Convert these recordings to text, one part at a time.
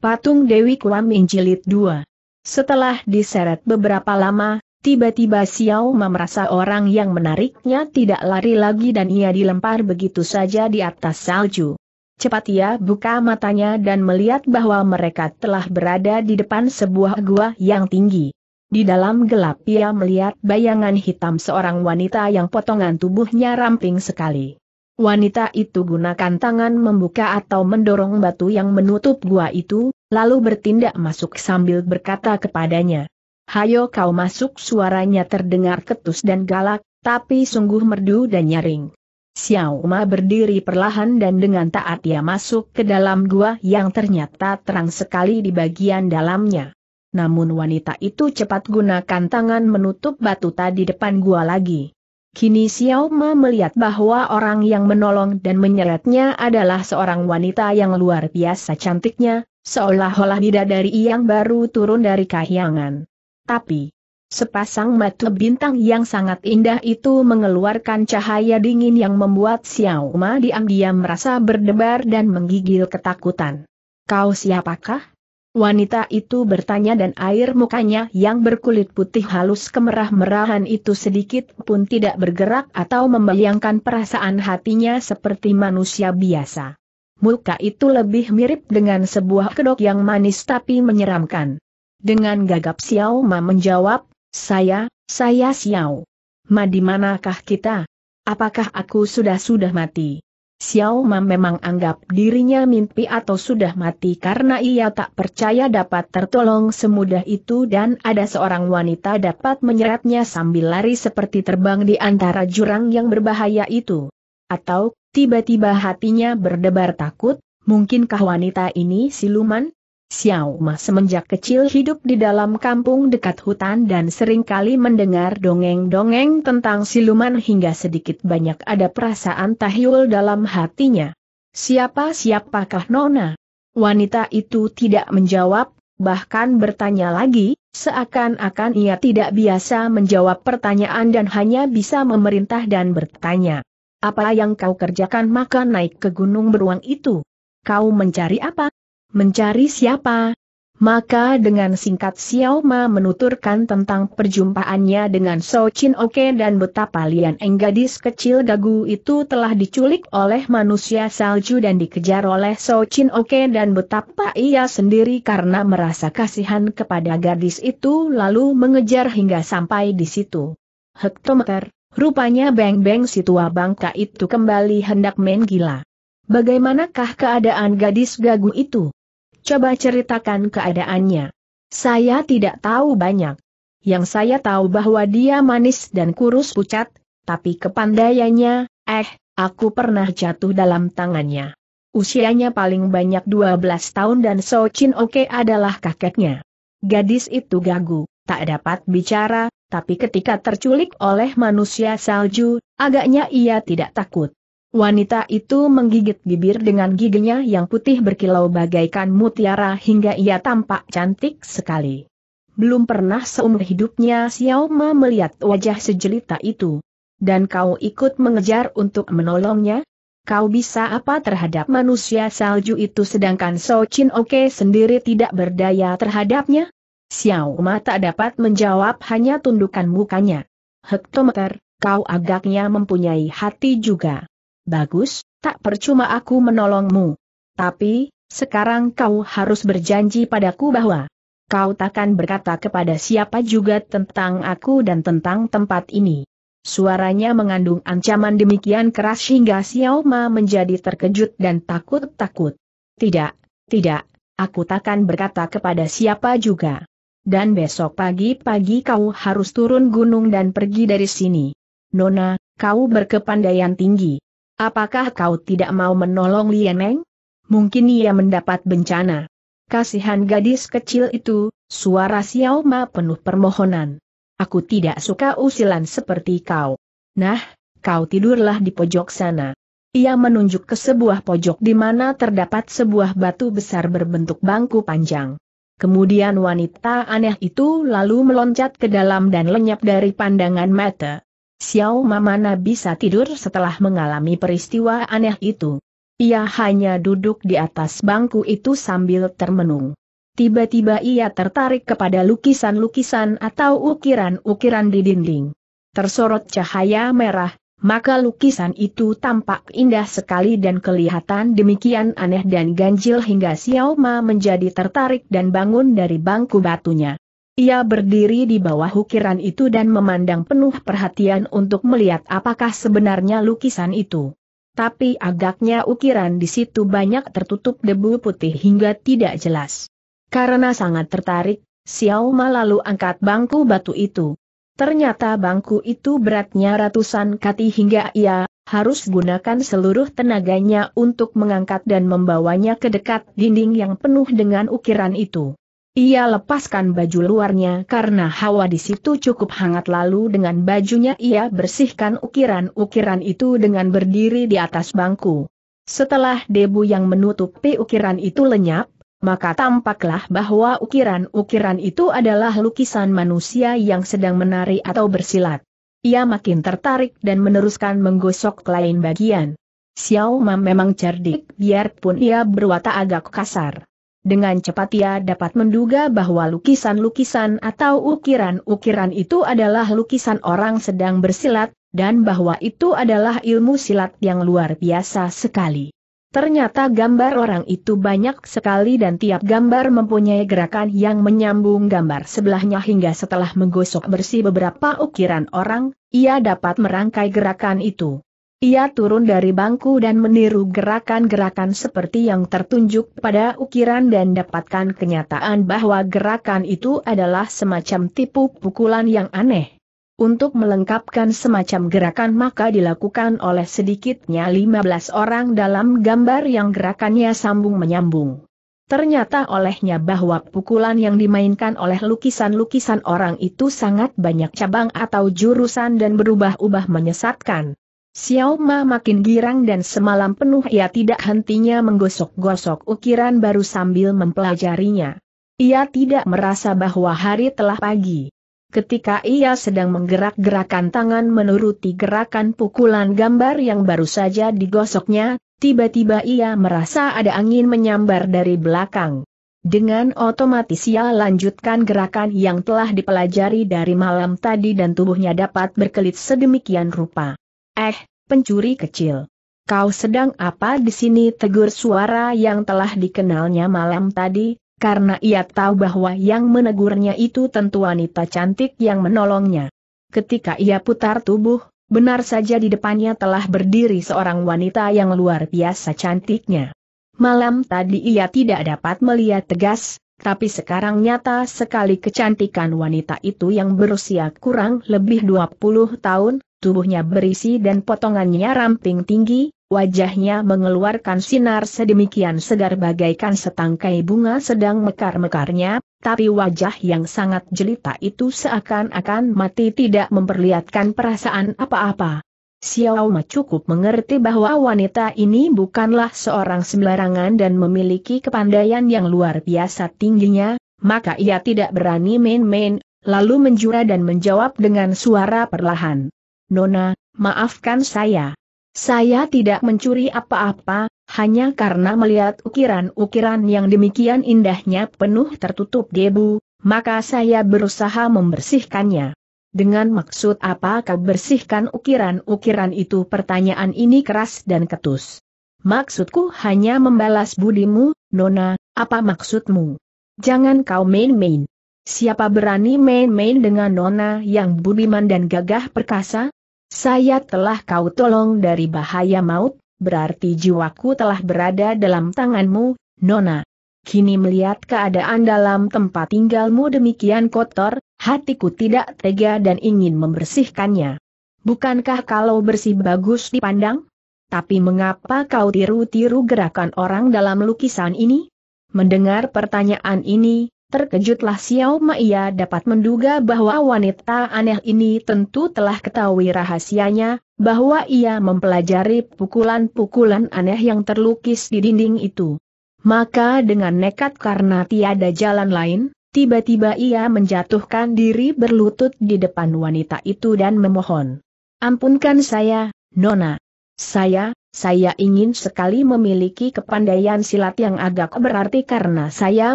Patung Dewi Kuaming Jilid 2 Setelah diseret beberapa lama, tiba-tiba Xiao merasa orang yang menariknya tidak lari lagi dan ia dilempar begitu saja di atas salju. Cepat ia buka matanya dan melihat bahwa mereka telah berada di depan sebuah gua yang tinggi. Di dalam gelap ia melihat bayangan hitam seorang wanita yang potongan tubuhnya ramping sekali. Wanita itu gunakan tangan membuka atau mendorong batu yang menutup gua itu, lalu bertindak masuk sambil berkata kepadanya. Hayo kau masuk suaranya terdengar ketus dan galak, tapi sungguh merdu dan nyaring. Xiao Ma berdiri perlahan dan dengan taat ia masuk ke dalam gua yang ternyata terang sekali di bagian dalamnya. Namun wanita itu cepat gunakan tangan menutup batu tadi depan gua lagi. Kini Xiao Ma melihat bahwa orang yang menolong dan menyeretnya adalah seorang wanita yang luar biasa cantiknya, seolah-olah bidadari yang baru turun dari kahyangan. Tapi, sepasang mata bintang yang sangat indah itu mengeluarkan cahaya dingin yang membuat Xiao Ma diam-diam merasa berdebar dan menggigil ketakutan. Kau siapakah? Wanita itu bertanya dan air mukanya yang berkulit putih halus kemerah-merahan itu sedikit pun tidak bergerak atau membayangkan perasaan hatinya seperti manusia biasa. Muka itu lebih mirip dengan sebuah kedok yang manis tapi menyeramkan. Dengan gagap Xiao Ma menjawab, saya, saya Xiao. Ma di manakah kita? Apakah aku sudah-sudah mati? Xiao Ma memang anggap dirinya mimpi atau sudah mati karena ia tak percaya dapat tertolong semudah itu dan ada seorang wanita dapat menyeretnya sambil lari seperti terbang di antara jurang yang berbahaya itu. Atau, tiba-tiba hatinya berdebar takut, mungkinkah wanita ini siluman? Xiao Ma semenjak kecil hidup di dalam kampung dekat hutan dan sering kali mendengar dongeng-dongeng tentang siluman hingga sedikit banyak ada perasaan tahyul dalam hatinya. Siapa-siapakah Nona? Wanita itu tidak menjawab, bahkan bertanya lagi, seakan-akan ia tidak biasa menjawab pertanyaan dan hanya bisa memerintah dan bertanya. Apa yang kau kerjakan maka naik ke gunung beruang itu? Kau mencari apa? mencari siapa? Maka dengan singkat Xiao Ma menuturkan tentang perjumpaannya dengan So Chin Oke dan betapa Lian Eng gadis kecil gagu itu telah diculik oleh manusia salju dan dikejar oleh So Chin Oke dan betapa ia sendiri karena merasa kasihan kepada gadis itu lalu mengejar hingga sampai di situ. Hektometer, rupanya Beng Beng si tua bangka itu kembali hendak main gila. Bagaimanakah keadaan gadis gagu itu? Coba ceritakan keadaannya. Saya tidak tahu banyak. Yang saya tahu bahwa dia manis dan kurus pucat, tapi kepandaiannya, eh, aku pernah jatuh dalam tangannya. Usianya paling banyak 12 tahun dan So Chin Oke adalah kakeknya. Gadis itu gagu, tak dapat bicara, tapi ketika terculik oleh manusia salju, agaknya ia tidak takut. Wanita itu menggigit bibir dengan giginya yang putih berkilau bagaikan mutiara hingga ia tampak cantik sekali. Belum pernah seumur hidupnya Xiao Ma melihat wajah sejelita itu. Dan kau ikut mengejar untuk menolongnya? Kau bisa apa terhadap manusia salju itu sedangkan So Chin Oke sendiri tidak berdaya terhadapnya? Xiao Ma tak dapat menjawab hanya tundukan mukanya. Hektometer, kau agaknya mempunyai hati juga. Bagus, tak percuma aku menolongmu. Tapi, sekarang kau harus berjanji padaku bahwa kau takkan berkata kepada siapa juga tentang aku dan tentang tempat ini. Suaranya mengandung ancaman demikian keras hingga Xiao Ma menjadi terkejut dan takut-takut. Tidak, tidak, aku takkan berkata kepada siapa juga. Dan besok pagi-pagi kau harus turun gunung dan pergi dari sini. Nona, kau berkepandaian tinggi. Apakah kau tidak mau menolong Lieneng? Mungkin ia mendapat bencana. Kasihan gadis kecil itu, suara Xiao Ma penuh permohonan. Aku tidak suka usilan seperti kau. Nah, kau tidurlah di pojok sana. Ia menunjuk ke sebuah pojok di mana terdapat sebuah batu besar berbentuk bangku panjang. Kemudian wanita aneh itu lalu meloncat ke dalam dan lenyap dari pandangan mata. Xiao Ma mana bisa tidur setelah mengalami peristiwa aneh itu. Ia hanya duduk di atas bangku itu sambil termenung. Tiba-tiba ia tertarik kepada lukisan-lukisan atau ukiran-ukiran di dinding. Tersorot cahaya merah, maka lukisan itu tampak indah sekali dan kelihatan demikian aneh dan ganjil hingga Xiao Ma menjadi tertarik dan bangun dari bangku batunya. Ia berdiri di bawah ukiran itu dan memandang penuh perhatian untuk melihat apakah sebenarnya lukisan itu. Tapi agaknya ukiran di situ banyak tertutup debu putih hingga tidak jelas. Karena sangat tertarik, Xiao Ma lalu angkat bangku batu itu. Ternyata bangku itu beratnya ratusan kati hingga ia harus gunakan seluruh tenaganya untuk mengangkat dan membawanya ke dekat dinding yang penuh dengan ukiran itu. Ia lepaskan baju luarnya karena hawa di situ cukup hangat lalu dengan bajunya ia bersihkan ukiran-ukiran itu dengan berdiri di atas bangku. Setelah debu yang menutupi ukiran itu lenyap, maka tampaklah bahwa ukiran-ukiran itu adalah lukisan manusia yang sedang menari atau bersilat. Ia makin tertarik dan meneruskan menggosok lain bagian. Xiao Ma memang cerdik biarpun ia berwatak agak kasar. Dengan cepat ia dapat menduga bahwa lukisan-lukisan atau ukiran-ukiran itu adalah lukisan orang sedang bersilat, dan bahwa itu adalah ilmu silat yang luar biasa sekali. Ternyata gambar orang itu banyak sekali dan tiap gambar mempunyai gerakan yang menyambung gambar sebelahnya hingga setelah menggosok bersih beberapa ukiran orang, ia dapat merangkai gerakan itu. Ia turun dari bangku dan meniru gerakan-gerakan seperti yang tertunjuk pada ukiran dan dapatkan kenyataan bahwa gerakan itu adalah semacam tipu pukulan yang aneh. Untuk melengkapkan semacam gerakan maka dilakukan oleh sedikitnya 15 orang dalam gambar yang gerakannya sambung-menyambung. Ternyata olehnya bahwa pukulan yang dimainkan oleh lukisan-lukisan orang itu sangat banyak cabang atau jurusan dan berubah-ubah menyesatkan. Xiao Ma makin girang dan semalam penuh ia tidak hentinya menggosok-gosok ukiran baru sambil mempelajarinya. Ia tidak merasa bahwa hari telah pagi. Ketika ia sedang menggerak-gerakan tangan menuruti gerakan pukulan gambar yang baru saja digosoknya, tiba-tiba ia merasa ada angin menyambar dari belakang. Dengan otomatis ia lanjutkan gerakan yang telah dipelajari dari malam tadi dan tubuhnya dapat berkelit sedemikian rupa. Eh, pencuri kecil. Kau sedang apa di sini tegur suara yang telah dikenalnya malam tadi, karena ia tahu bahwa yang menegurnya itu tentu wanita cantik yang menolongnya. Ketika ia putar tubuh, benar saja di depannya telah berdiri seorang wanita yang luar biasa cantiknya. Malam tadi ia tidak dapat melihat tegas, tapi sekarang nyata sekali kecantikan wanita itu yang berusia kurang lebih 20 tahun, tubuhnya berisi dan potongannya ramping tinggi, wajahnya mengeluarkan sinar sedemikian segar bagaikan setangkai bunga sedang mekar-mekarnya, tapi wajah yang sangat jelita itu seakan-akan mati tidak memperlihatkan perasaan apa-apa. Xiao Ma cukup mengerti bahwa wanita ini bukanlah seorang sembarangan dan memiliki kepandaian yang luar biasa tingginya, maka ia tidak berani main-main, lalu menjura dan menjawab dengan suara perlahan. Nona, maafkan saya. Saya tidak mencuri apa-apa, hanya karena melihat ukiran-ukiran yang demikian indahnya penuh tertutup debu, maka saya berusaha membersihkannya. Dengan maksud apa kau bersihkan ukiran-ukiran itu? Pertanyaan ini keras dan ketus. Maksudku hanya membalas budimu, Nona, apa maksudmu? Jangan kau main-main. Siapa berani main-main dengan Nona yang budiman dan gagah perkasa? Saya telah kau tolong dari bahaya maut, berarti jiwaku telah berada dalam tanganmu, Nona. Kini melihat keadaan dalam tempat tinggalmu demikian kotor, hatiku tidak tega dan ingin membersihkannya. Bukankah kalau bersih bagus dipandang? Tapi mengapa kau tiru-tiru gerakan orang dalam lukisan ini? Mendengar pertanyaan ini, terkejutlah Xiao Maia dapat menduga bahwa wanita aneh ini tentu telah ketahui rahasianya, bahwa ia mempelajari pukulan-pukulan aneh yang terlukis di dinding itu. Maka dengan nekat karena tiada jalan lain, Tiba-tiba ia menjatuhkan diri berlutut di depan wanita itu dan memohon. Ampunkan saya, Nona. Saya, saya ingin sekali memiliki kepandaian silat yang agak berarti karena saya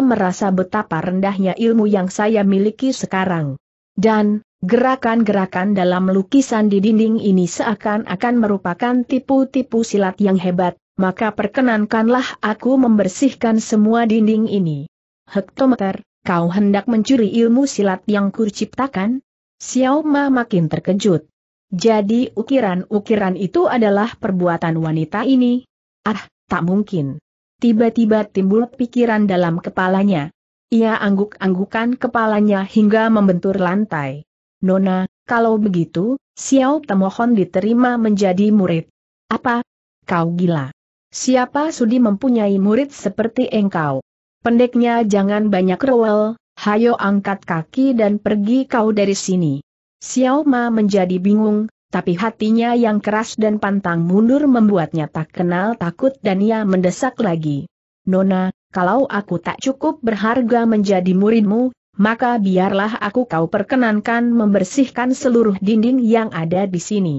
merasa betapa rendahnya ilmu yang saya miliki sekarang. Dan, gerakan-gerakan dalam lukisan di dinding ini seakan-akan merupakan tipu-tipu silat yang hebat, maka perkenankanlah aku membersihkan semua dinding ini. Hektometer, Kau hendak mencuri ilmu silat yang kuciptakan? Xiao Ma makin terkejut. Jadi ukiran-ukiran itu adalah perbuatan wanita ini? Ah, tak mungkin. Tiba-tiba timbul pikiran dalam kepalanya. Ia angguk-anggukan kepalanya hingga membentur lantai. Nona, kalau begitu, Xiao Temohon diterima menjadi murid. Apa? Kau gila. Siapa sudi mempunyai murid seperti engkau? Pendeknya jangan banyak rewel, hayo angkat kaki dan pergi kau dari sini. Xiao Ma menjadi bingung, tapi hatinya yang keras dan pantang mundur membuatnya tak kenal takut dan ia mendesak lagi. Nona, kalau aku tak cukup berharga menjadi muridmu, maka biarlah aku kau perkenankan membersihkan seluruh dinding yang ada di sini.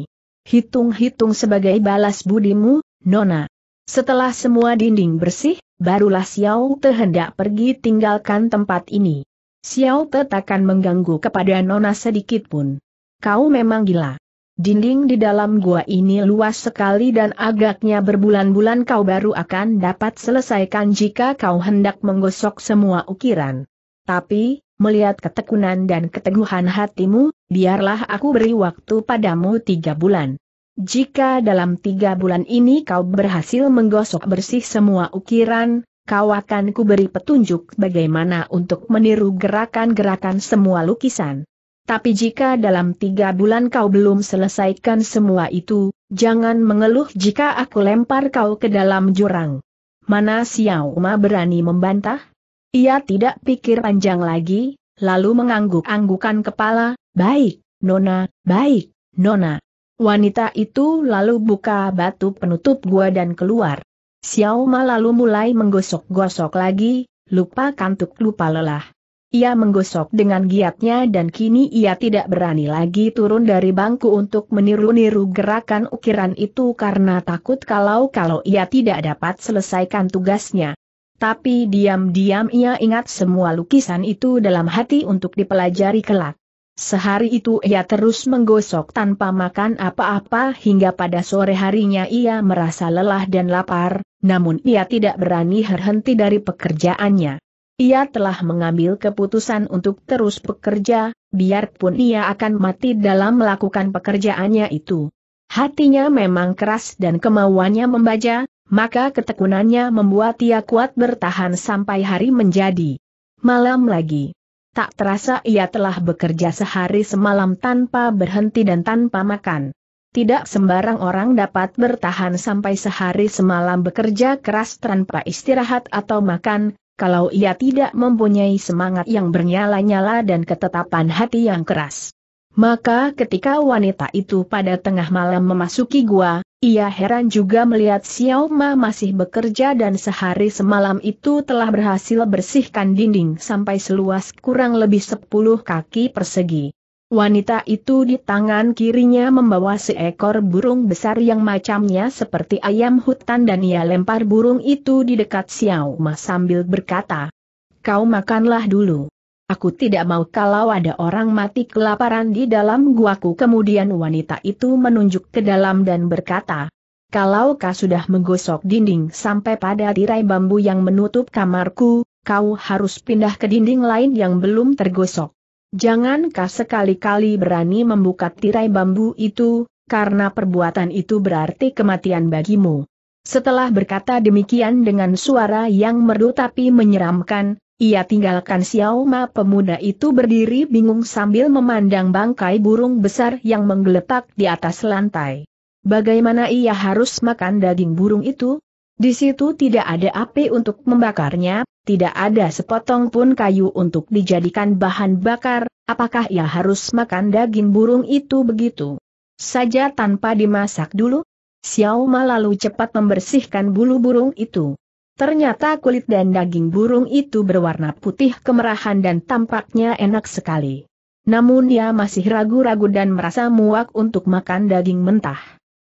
Hitung-hitung sebagai balas budimu, Nona. Setelah semua dinding bersih, barulah Xiao Te hendak pergi tinggalkan tempat ini. Xiao Te takkan mengganggu kepada Nona sedikit pun. Kau memang gila. Dinding di dalam gua ini luas sekali dan agaknya berbulan-bulan kau baru akan dapat selesaikan jika kau hendak menggosok semua ukiran. Tapi, melihat ketekunan dan keteguhan hatimu, biarlah aku beri waktu padamu tiga bulan. Jika dalam tiga bulan ini kau berhasil menggosok bersih semua ukiran, kau akan kuberi petunjuk bagaimana untuk meniru gerakan-gerakan semua lukisan. Tapi jika dalam tiga bulan kau belum selesaikan semua itu, jangan mengeluh jika aku lempar kau ke dalam jurang. Mana Xiao berani membantah? Ia tidak pikir panjang lagi, lalu mengangguk-anggukan kepala, baik, Nona, baik, Nona. Wanita itu lalu buka batu penutup gua dan keluar. Xiao Ma lalu mulai menggosok-gosok lagi, lupa kantuk lupa lelah. Ia menggosok dengan giatnya dan kini ia tidak berani lagi turun dari bangku untuk meniru-niru gerakan ukiran itu karena takut kalau-kalau ia tidak dapat selesaikan tugasnya. Tapi diam-diam ia ingat semua lukisan itu dalam hati untuk dipelajari kelak. Sehari itu ia terus menggosok tanpa makan apa-apa hingga pada sore harinya ia merasa lelah dan lapar, namun ia tidak berani berhenti dari pekerjaannya. Ia telah mengambil keputusan untuk terus bekerja, biarpun ia akan mati dalam melakukan pekerjaannya itu. Hatinya memang keras dan kemauannya membaca, maka ketekunannya membuat ia kuat bertahan sampai hari menjadi malam lagi. Tak terasa ia telah bekerja sehari semalam tanpa berhenti dan tanpa makan. Tidak sembarang orang dapat bertahan sampai sehari semalam bekerja keras tanpa istirahat atau makan, kalau ia tidak mempunyai semangat yang bernyala-nyala dan ketetapan hati yang keras. Maka ketika wanita itu pada tengah malam memasuki gua, ia heran juga melihat Xiao Ma masih bekerja dan sehari semalam itu telah berhasil bersihkan dinding sampai seluas kurang lebih 10 kaki persegi. Wanita itu di tangan kirinya membawa seekor burung besar yang macamnya seperti ayam hutan dan ia lempar burung itu di dekat Xiao Ma sambil berkata, Kau makanlah dulu. Aku tidak mau kalau ada orang mati kelaparan di dalam guaku. Kemudian wanita itu menunjuk ke dalam dan berkata, kalau kau sudah menggosok dinding sampai pada tirai bambu yang menutup kamarku, kau harus pindah ke dinding lain yang belum tergosok. Jangan kau sekali-kali berani membuka tirai bambu itu, karena perbuatan itu berarti kematian bagimu. Setelah berkata demikian dengan suara yang merdu tapi menyeramkan, ia tinggalkan Xiao Ma pemuda itu berdiri bingung sambil memandang bangkai burung besar yang menggeletak di atas lantai. Bagaimana ia harus makan daging burung itu? Di situ tidak ada api untuk membakarnya, tidak ada sepotong pun kayu untuk dijadikan bahan bakar, apakah ia harus makan daging burung itu begitu? Saja tanpa dimasak dulu? Xiao Ma lalu cepat membersihkan bulu burung itu. Ternyata kulit dan daging burung itu berwarna putih kemerahan dan tampaknya enak sekali. Namun ia masih ragu-ragu dan merasa muak untuk makan daging mentah.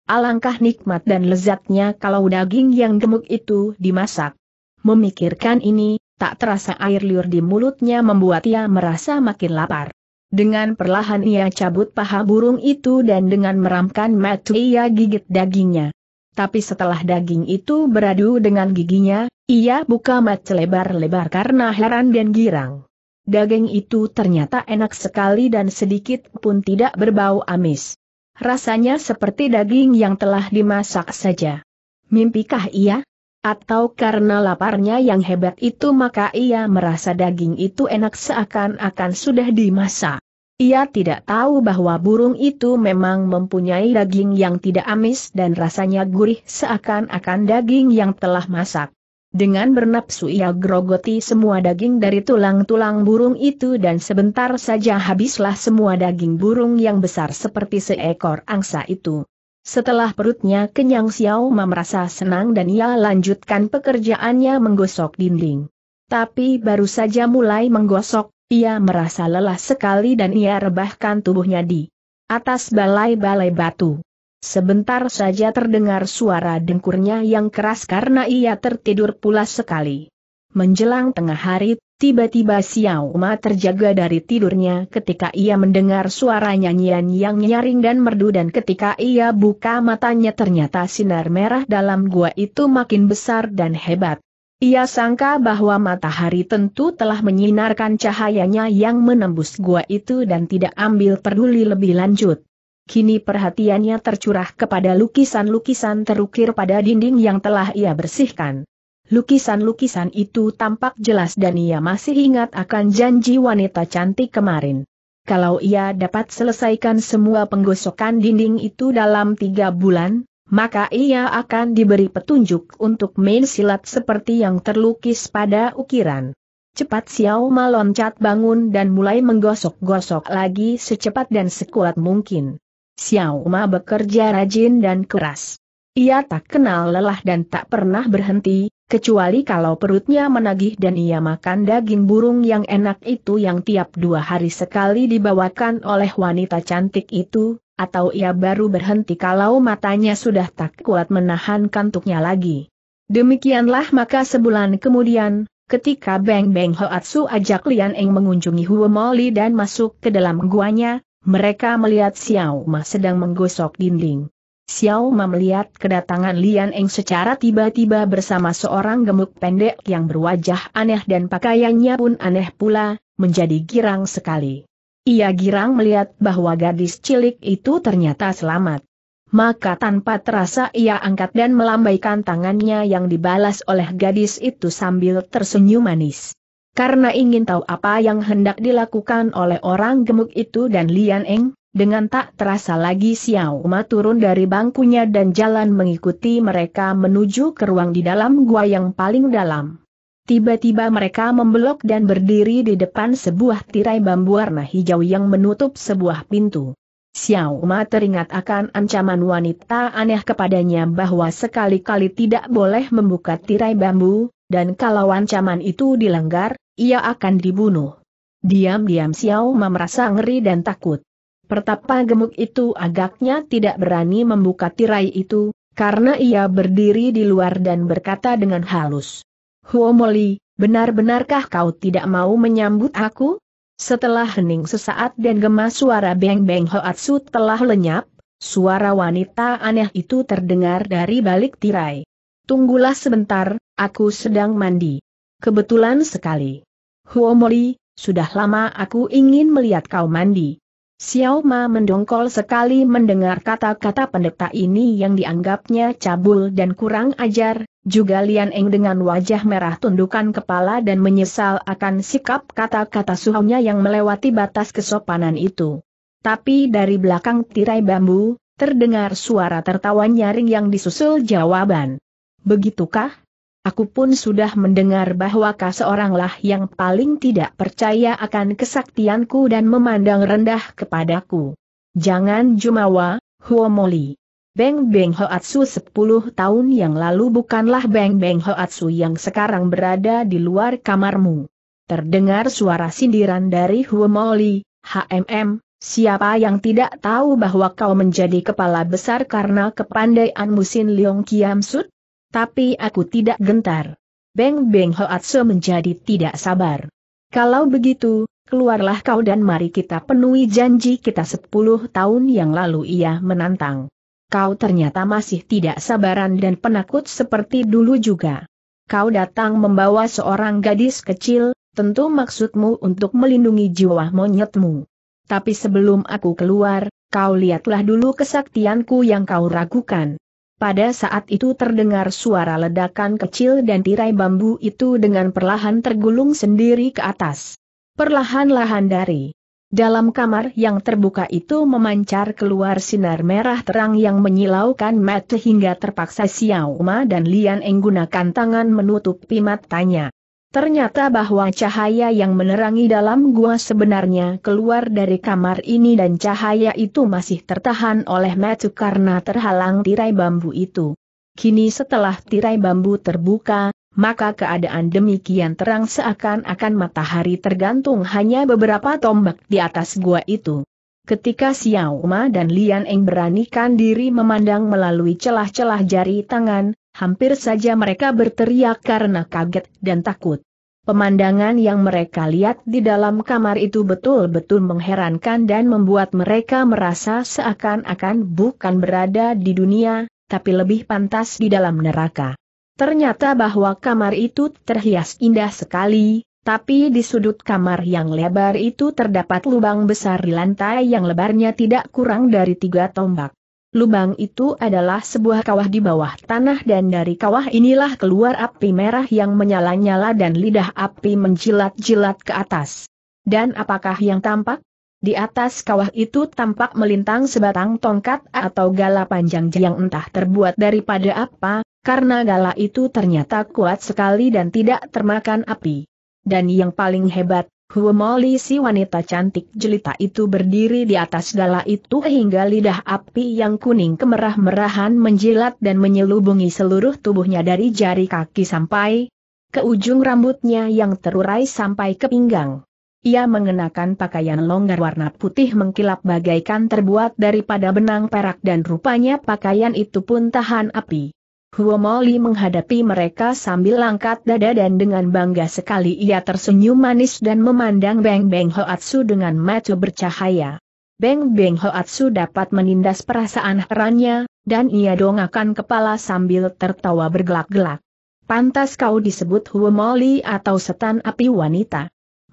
Alangkah nikmat dan lezatnya kalau daging yang gemuk itu dimasak. Memikirkan ini, tak terasa air liur di mulutnya membuat ia merasa makin lapar. Dengan perlahan ia cabut paha burung itu dan dengan meramkan mata ia gigit dagingnya. Tapi setelah daging itu beradu dengan giginya, ia buka mata lebar-lebar karena heran dan girang. Daging itu ternyata enak sekali dan sedikit pun tidak berbau amis. Rasanya seperti daging yang telah dimasak saja. Mimpikah ia? Atau karena laparnya yang hebat itu maka ia merasa daging itu enak seakan-akan sudah dimasak. Ia tidak tahu bahwa burung itu memang mempunyai daging yang tidak amis dan rasanya gurih seakan-akan daging yang telah masak. Dengan bernapsu ia grogoti semua daging dari tulang-tulang burung itu dan sebentar saja habislah semua daging burung yang besar seperti seekor angsa itu. Setelah perutnya kenyang Xiao Ma merasa senang dan ia lanjutkan pekerjaannya menggosok dinding. Tapi baru saja mulai menggosok, ia merasa lelah sekali dan ia rebahkan tubuhnya di atas balai-balai batu. Sebentar saja terdengar suara dengkurnya yang keras karena ia tertidur pula sekali. Menjelang tengah hari, tiba-tiba Xiao Ma terjaga dari tidurnya ketika ia mendengar suara nyanyian yang nyaring dan merdu dan ketika ia buka matanya ternyata sinar merah dalam gua itu makin besar dan hebat. Ia sangka bahwa matahari tentu telah menyinarkan cahayanya yang menembus gua itu dan tidak ambil peduli lebih lanjut. Kini perhatiannya tercurah kepada lukisan-lukisan terukir pada dinding yang telah ia bersihkan. Lukisan-lukisan itu tampak jelas dan ia masih ingat akan janji wanita cantik kemarin. Kalau ia dapat selesaikan semua penggosokan dinding itu dalam tiga bulan, maka ia akan diberi petunjuk untuk main silat seperti yang terlukis pada ukiran. Cepat Xiao Ma loncat bangun dan mulai menggosok-gosok lagi secepat dan sekuat mungkin. Xiao Ma bekerja rajin dan keras. Ia tak kenal lelah dan tak pernah berhenti, kecuali kalau perutnya menagih dan ia makan daging burung yang enak itu yang tiap dua hari sekali dibawakan oleh wanita cantik itu, atau ia baru berhenti kalau matanya sudah tak kuat menahan kantuknya lagi. Demikianlah maka sebulan kemudian, ketika Beng Beng Hoatsu ajak Lian Eng mengunjungi Huo Moli dan masuk ke dalam guanya, mereka melihat Xiao Ma sedang menggosok dinding. Xiao Ma melihat kedatangan Lian Eng secara tiba-tiba bersama seorang gemuk pendek yang berwajah aneh dan pakaiannya pun aneh pula, menjadi girang sekali. Ia girang melihat bahwa gadis cilik itu ternyata selamat. Maka tanpa terasa ia angkat dan melambaikan tangannya yang dibalas oleh gadis itu sambil tersenyum manis. Karena ingin tahu apa yang hendak dilakukan oleh orang gemuk itu dan Lian Eng, dengan tak terasa lagi Xiao Ma turun dari bangkunya dan jalan mengikuti mereka menuju ke ruang di dalam gua yang paling dalam. Tiba-tiba mereka membelok dan berdiri di depan sebuah tirai bambu warna hijau yang menutup sebuah pintu. Xiao Ma teringat akan ancaman wanita aneh kepadanya bahwa sekali-kali tidak boleh membuka tirai bambu, dan kalau ancaman itu dilanggar, ia akan dibunuh. Diam-diam Xiao Ma merasa ngeri dan takut. Pertapa gemuk itu agaknya tidak berani membuka tirai itu, karena ia berdiri di luar dan berkata dengan halus. Huomoli, benar-benarkah kau tidak mau menyambut aku? Setelah hening sesaat dan gemas suara Beng Beng Hoatsu telah lenyap, suara wanita aneh itu terdengar dari balik tirai. Tunggulah sebentar, aku sedang mandi. Kebetulan sekali. Huomoli, sudah lama aku ingin melihat kau mandi. Xiao Ma mendongkol sekali mendengar kata-kata pendeta ini yang dianggapnya cabul dan kurang ajar, juga Lian Eng dengan wajah merah tundukan kepala dan menyesal akan sikap kata-kata suhunya yang melewati batas kesopanan itu. Tapi dari belakang tirai bambu, terdengar suara tertawa nyaring yang disusul jawaban. Begitukah? Aku pun sudah mendengar bahwa kau seoranglah yang paling tidak percaya akan kesaktianku dan memandang rendah kepadaku. Jangan jumawa, Huomoli. Beng Beng Hoatsu 10 tahun yang lalu bukanlah Beng Beng Hoatsu yang sekarang berada di luar kamarmu. Terdengar suara sindiran dari Huomoli, HMM, siapa yang tidak tahu bahwa kau menjadi kepala besar karena kepandaian musin Leong Kiam Sud? Tapi aku tidak gentar. Beng Beng Hoatsu menjadi tidak sabar. Kalau begitu, keluarlah kau dan mari kita penuhi janji kita 10 tahun yang lalu ia menantang kau ternyata masih tidak sabaran dan penakut seperti dulu juga. Kau datang membawa seorang gadis kecil, tentu maksudmu untuk melindungi jiwa monyetmu. Tapi sebelum aku keluar, kau lihatlah dulu kesaktianku yang kau ragukan. Pada saat itu terdengar suara ledakan kecil dan tirai bambu itu dengan perlahan tergulung sendiri ke atas. Perlahan-lahan dari dalam kamar yang terbuka itu memancar keluar sinar merah terang yang menyilaukan mata hingga terpaksa Xiao Ma dan Lian Eng gunakan tangan menutupi matanya. Ternyata bahwa cahaya yang menerangi dalam gua sebenarnya keluar dari kamar ini dan cahaya itu masih tertahan oleh mata karena terhalang tirai bambu itu. Kini setelah tirai bambu terbuka, maka keadaan demikian terang seakan-akan matahari tergantung hanya beberapa tombak di atas gua itu. Ketika Xiao Ma dan Lian Eng beranikan diri memandang melalui celah-celah jari tangan, hampir saja mereka berteriak karena kaget dan takut. Pemandangan yang mereka lihat di dalam kamar itu betul-betul mengherankan dan membuat mereka merasa seakan-akan bukan berada di dunia, tapi lebih pantas di dalam neraka. Ternyata bahwa kamar itu terhias indah sekali, tapi di sudut kamar yang lebar itu terdapat lubang besar di lantai yang lebarnya tidak kurang dari tiga tombak. Lubang itu adalah sebuah kawah di bawah tanah dan dari kawah inilah keluar api merah yang menyala-nyala dan lidah api menjilat-jilat ke atas. Dan apakah yang tampak? Di atas kawah itu tampak melintang sebatang tongkat atau gala panjang yang entah terbuat daripada apa, karena gala itu ternyata kuat sekali dan tidak termakan api. Dan yang paling hebat, Huomoli si wanita cantik jelita itu berdiri di atas gala itu hingga lidah api yang kuning kemerah-merahan menjilat dan menyelubungi seluruh tubuhnya dari jari kaki sampai ke ujung rambutnya yang terurai sampai ke pinggang. Ia mengenakan pakaian longgar warna putih mengkilap bagaikan terbuat daripada benang perak dan rupanya pakaian itu pun tahan api. Huomoli menghadapi mereka sambil langkat dada dan dengan bangga sekali ia tersenyum manis dan memandang Beng Beng Hoatsu dengan mata bercahaya. Beng Beng Hoatsu dapat menindas perasaan herannya, dan ia dongakan kepala sambil tertawa bergelak-gelak. Pantas kau disebut Huomoli atau setan api wanita.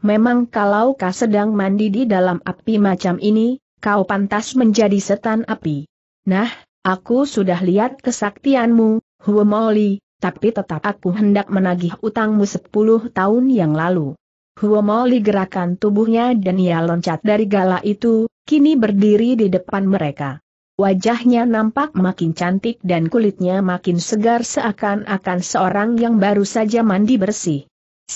Memang kalau kau sedang mandi di dalam api macam ini, kau pantas menjadi setan api. Nah, aku sudah lihat kesaktianmu, Huomoli, tapi tetap aku hendak menagih utangmu sepuluh tahun yang lalu. Huomoli gerakan tubuhnya dan ia loncat dari gala itu, kini berdiri di depan mereka. Wajahnya nampak makin cantik dan kulitnya makin segar seakan-akan seorang yang baru saja mandi bersih.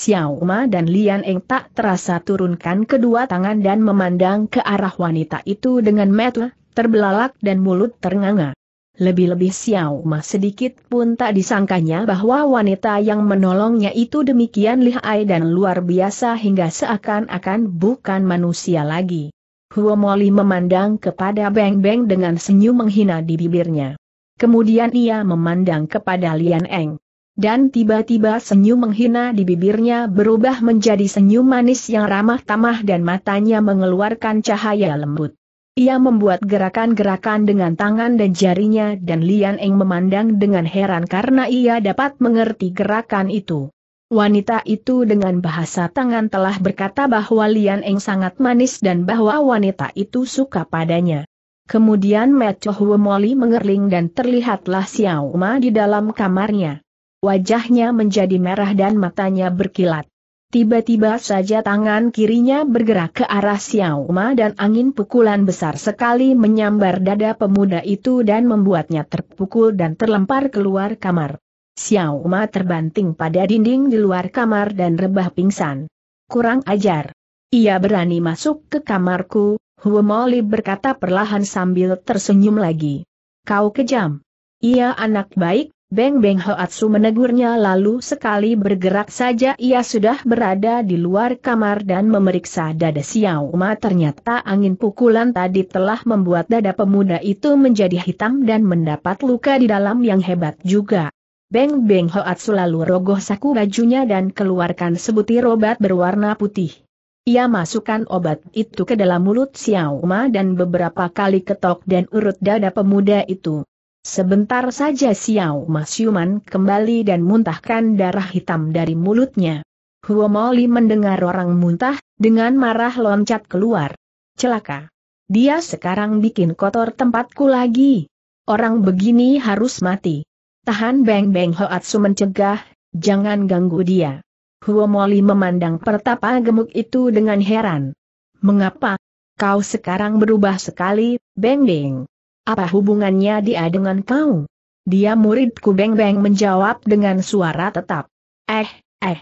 Xiao Ma dan Lian Eng tak terasa turunkan kedua tangan dan memandang ke arah wanita itu dengan mata terbelalak dan mulut ternganga. Lebih-lebih Xiao Ma sedikit pun tak disangkanya bahwa wanita yang menolongnya itu demikian lihai dan luar biasa hingga seakan-akan bukan manusia lagi. Huo Moli memandang kepada Beng Beng dengan senyum menghina di bibirnya. Kemudian ia memandang kepada Lian Eng dan tiba-tiba senyum menghina di bibirnya berubah menjadi senyum manis yang ramah tamah dan matanya mengeluarkan cahaya lembut. Ia membuat gerakan-gerakan dengan tangan dan jarinya dan Lian Eng memandang dengan heran karena ia dapat mengerti gerakan itu. Wanita itu dengan bahasa tangan telah berkata bahwa Lian Eng sangat manis dan bahwa wanita itu suka padanya. Kemudian Mechohwe Moli mengerling dan terlihatlah Xiao Ma di dalam kamarnya. Wajahnya menjadi merah dan matanya berkilat. Tiba-tiba saja tangan kirinya bergerak ke arah Xiao Ma dan angin pukulan besar sekali menyambar dada pemuda itu dan membuatnya terpukul dan terlempar keluar kamar. Xiao Ma terbanting pada dinding di luar kamar dan rebah pingsan. Kurang ajar. Ia berani masuk ke kamarku, Huo Moli berkata perlahan sambil tersenyum lagi. Kau kejam. Ia anak baik, Beng Beng Hoatsu menegurnya lalu sekali bergerak saja ia sudah berada di luar kamar dan memeriksa dada Xiao Ma ternyata angin pukulan tadi telah membuat dada pemuda itu menjadi hitam dan mendapat luka di dalam yang hebat juga. Beng Beng Hoatsu lalu rogoh saku bajunya dan keluarkan sebutir obat berwarna putih. Ia masukkan obat itu ke dalam mulut Xiao Ma dan beberapa kali ketok dan urut dada pemuda itu. Sebentar saja Xiao Masyuman kembali dan muntahkan darah hitam dari mulutnya. Huo Moli mendengar orang muntah, dengan marah loncat keluar. Celaka. Dia sekarang bikin kotor tempatku lagi. Orang begini harus mati. Tahan Beng Beng Hoatsu mencegah, jangan ganggu dia. Huo Moli memandang pertapa gemuk itu dengan heran. Mengapa? Kau sekarang berubah sekali, Beng Beng. Apa hubungannya dia dengan kau? Dia muridku Beng Beng menjawab dengan suara tetap. Eh, eh.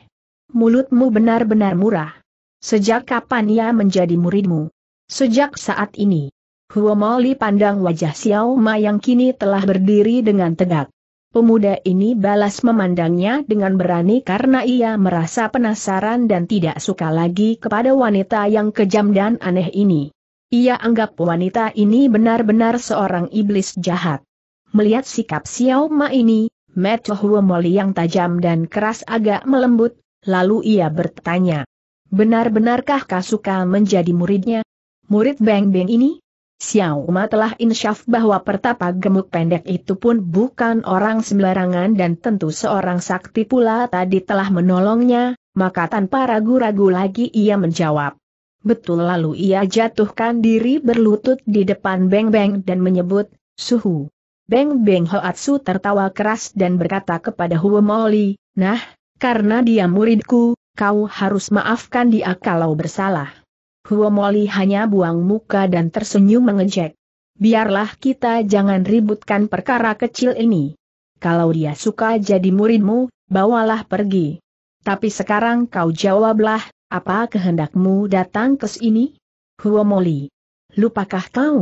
Mulutmu benar-benar murah. Sejak kapan ia menjadi muridmu? Sejak saat ini. Huo Moli pandang wajah Xiao Ma yang kini telah berdiri dengan tegak. Pemuda ini balas memandangnya dengan berani karena ia merasa penasaran dan tidak suka lagi kepada wanita yang kejam dan aneh ini. Ia anggap wanita ini benar-benar seorang iblis jahat. Melihat sikap Xiao Ma ini, Meto Huomoli yang tajam dan keras agak melembut, lalu ia bertanya. Benar-benarkah Kasuka menjadi muridnya? Murid Beng Beng ini? Xiao Ma telah insyaf bahwa pertapa gemuk pendek itu pun bukan orang sembarangan dan tentu seorang sakti pula tadi telah menolongnya, maka tanpa ragu-ragu lagi ia menjawab. Betul lalu ia jatuhkan diri berlutut di depan Beng Beng dan menyebut, Suhu. Beng Beng Hoatsu tertawa keras dan berkata kepada Huo Moli, Nah, karena dia muridku, kau harus maafkan dia kalau bersalah. Huo Moli hanya buang muka dan tersenyum mengejek. Biarlah kita jangan ributkan perkara kecil ini. Kalau dia suka jadi muridmu, bawalah pergi. Tapi sekarang kau jawablah, apa kehendakmu datang ke sini? Huomoli. Lupakah kau?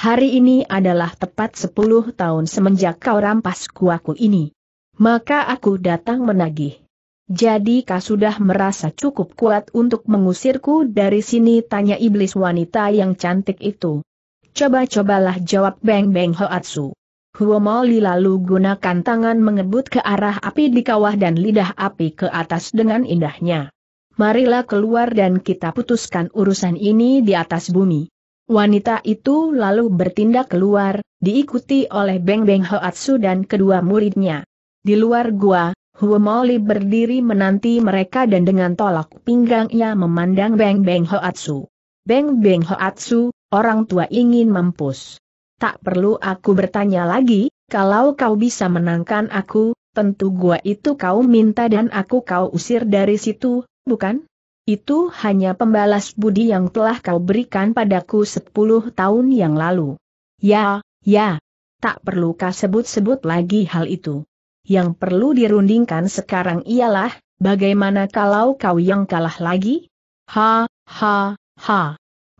Hari ini adalah tepat sepuluh tahun semenjak kau rampas kuaku ini. Maka aku datang menagih. Jadi kau sudah merasa cukup kuat untuk mengusirku dari sini tanya iblis wanita yang cantik itu. Coba-cobalah jawab Beng Beng Hoatsu. Huomoli lalu gunakan tangan mengebut ke arah api di kawah dan lidah api ke atas dengan indahnya marilah keluar dan kita putuskan urusan ini di atas bumi. Wanita itu lalu bertindak keluar, diikuti oleh Beng Beng Hoatsu dan kedua muridnya. Di luar gua, Huomoli berdiri menanti mereka dan dengan tolak pinggang ia memandang Beng Beng Hoatsu. Beng Beng Hoatsu, orang tua ingin mampus. Tak perlu aku bertanya lagi, kalau kau bisa menangkan aku, tentu gua itu kau minta dan aku kau usir dari situ, bukan? Itu hanya pembalas budi yang telah kau berikan padaku sepuluh tahun yang lalu. Ya, ya. Tak perlu kau sebut-sebut lagi hal itu. Yang perlu dirundingkan sekarang ialah, bagaimana kalau kau yang kalah lagi? Ha, ha, ha.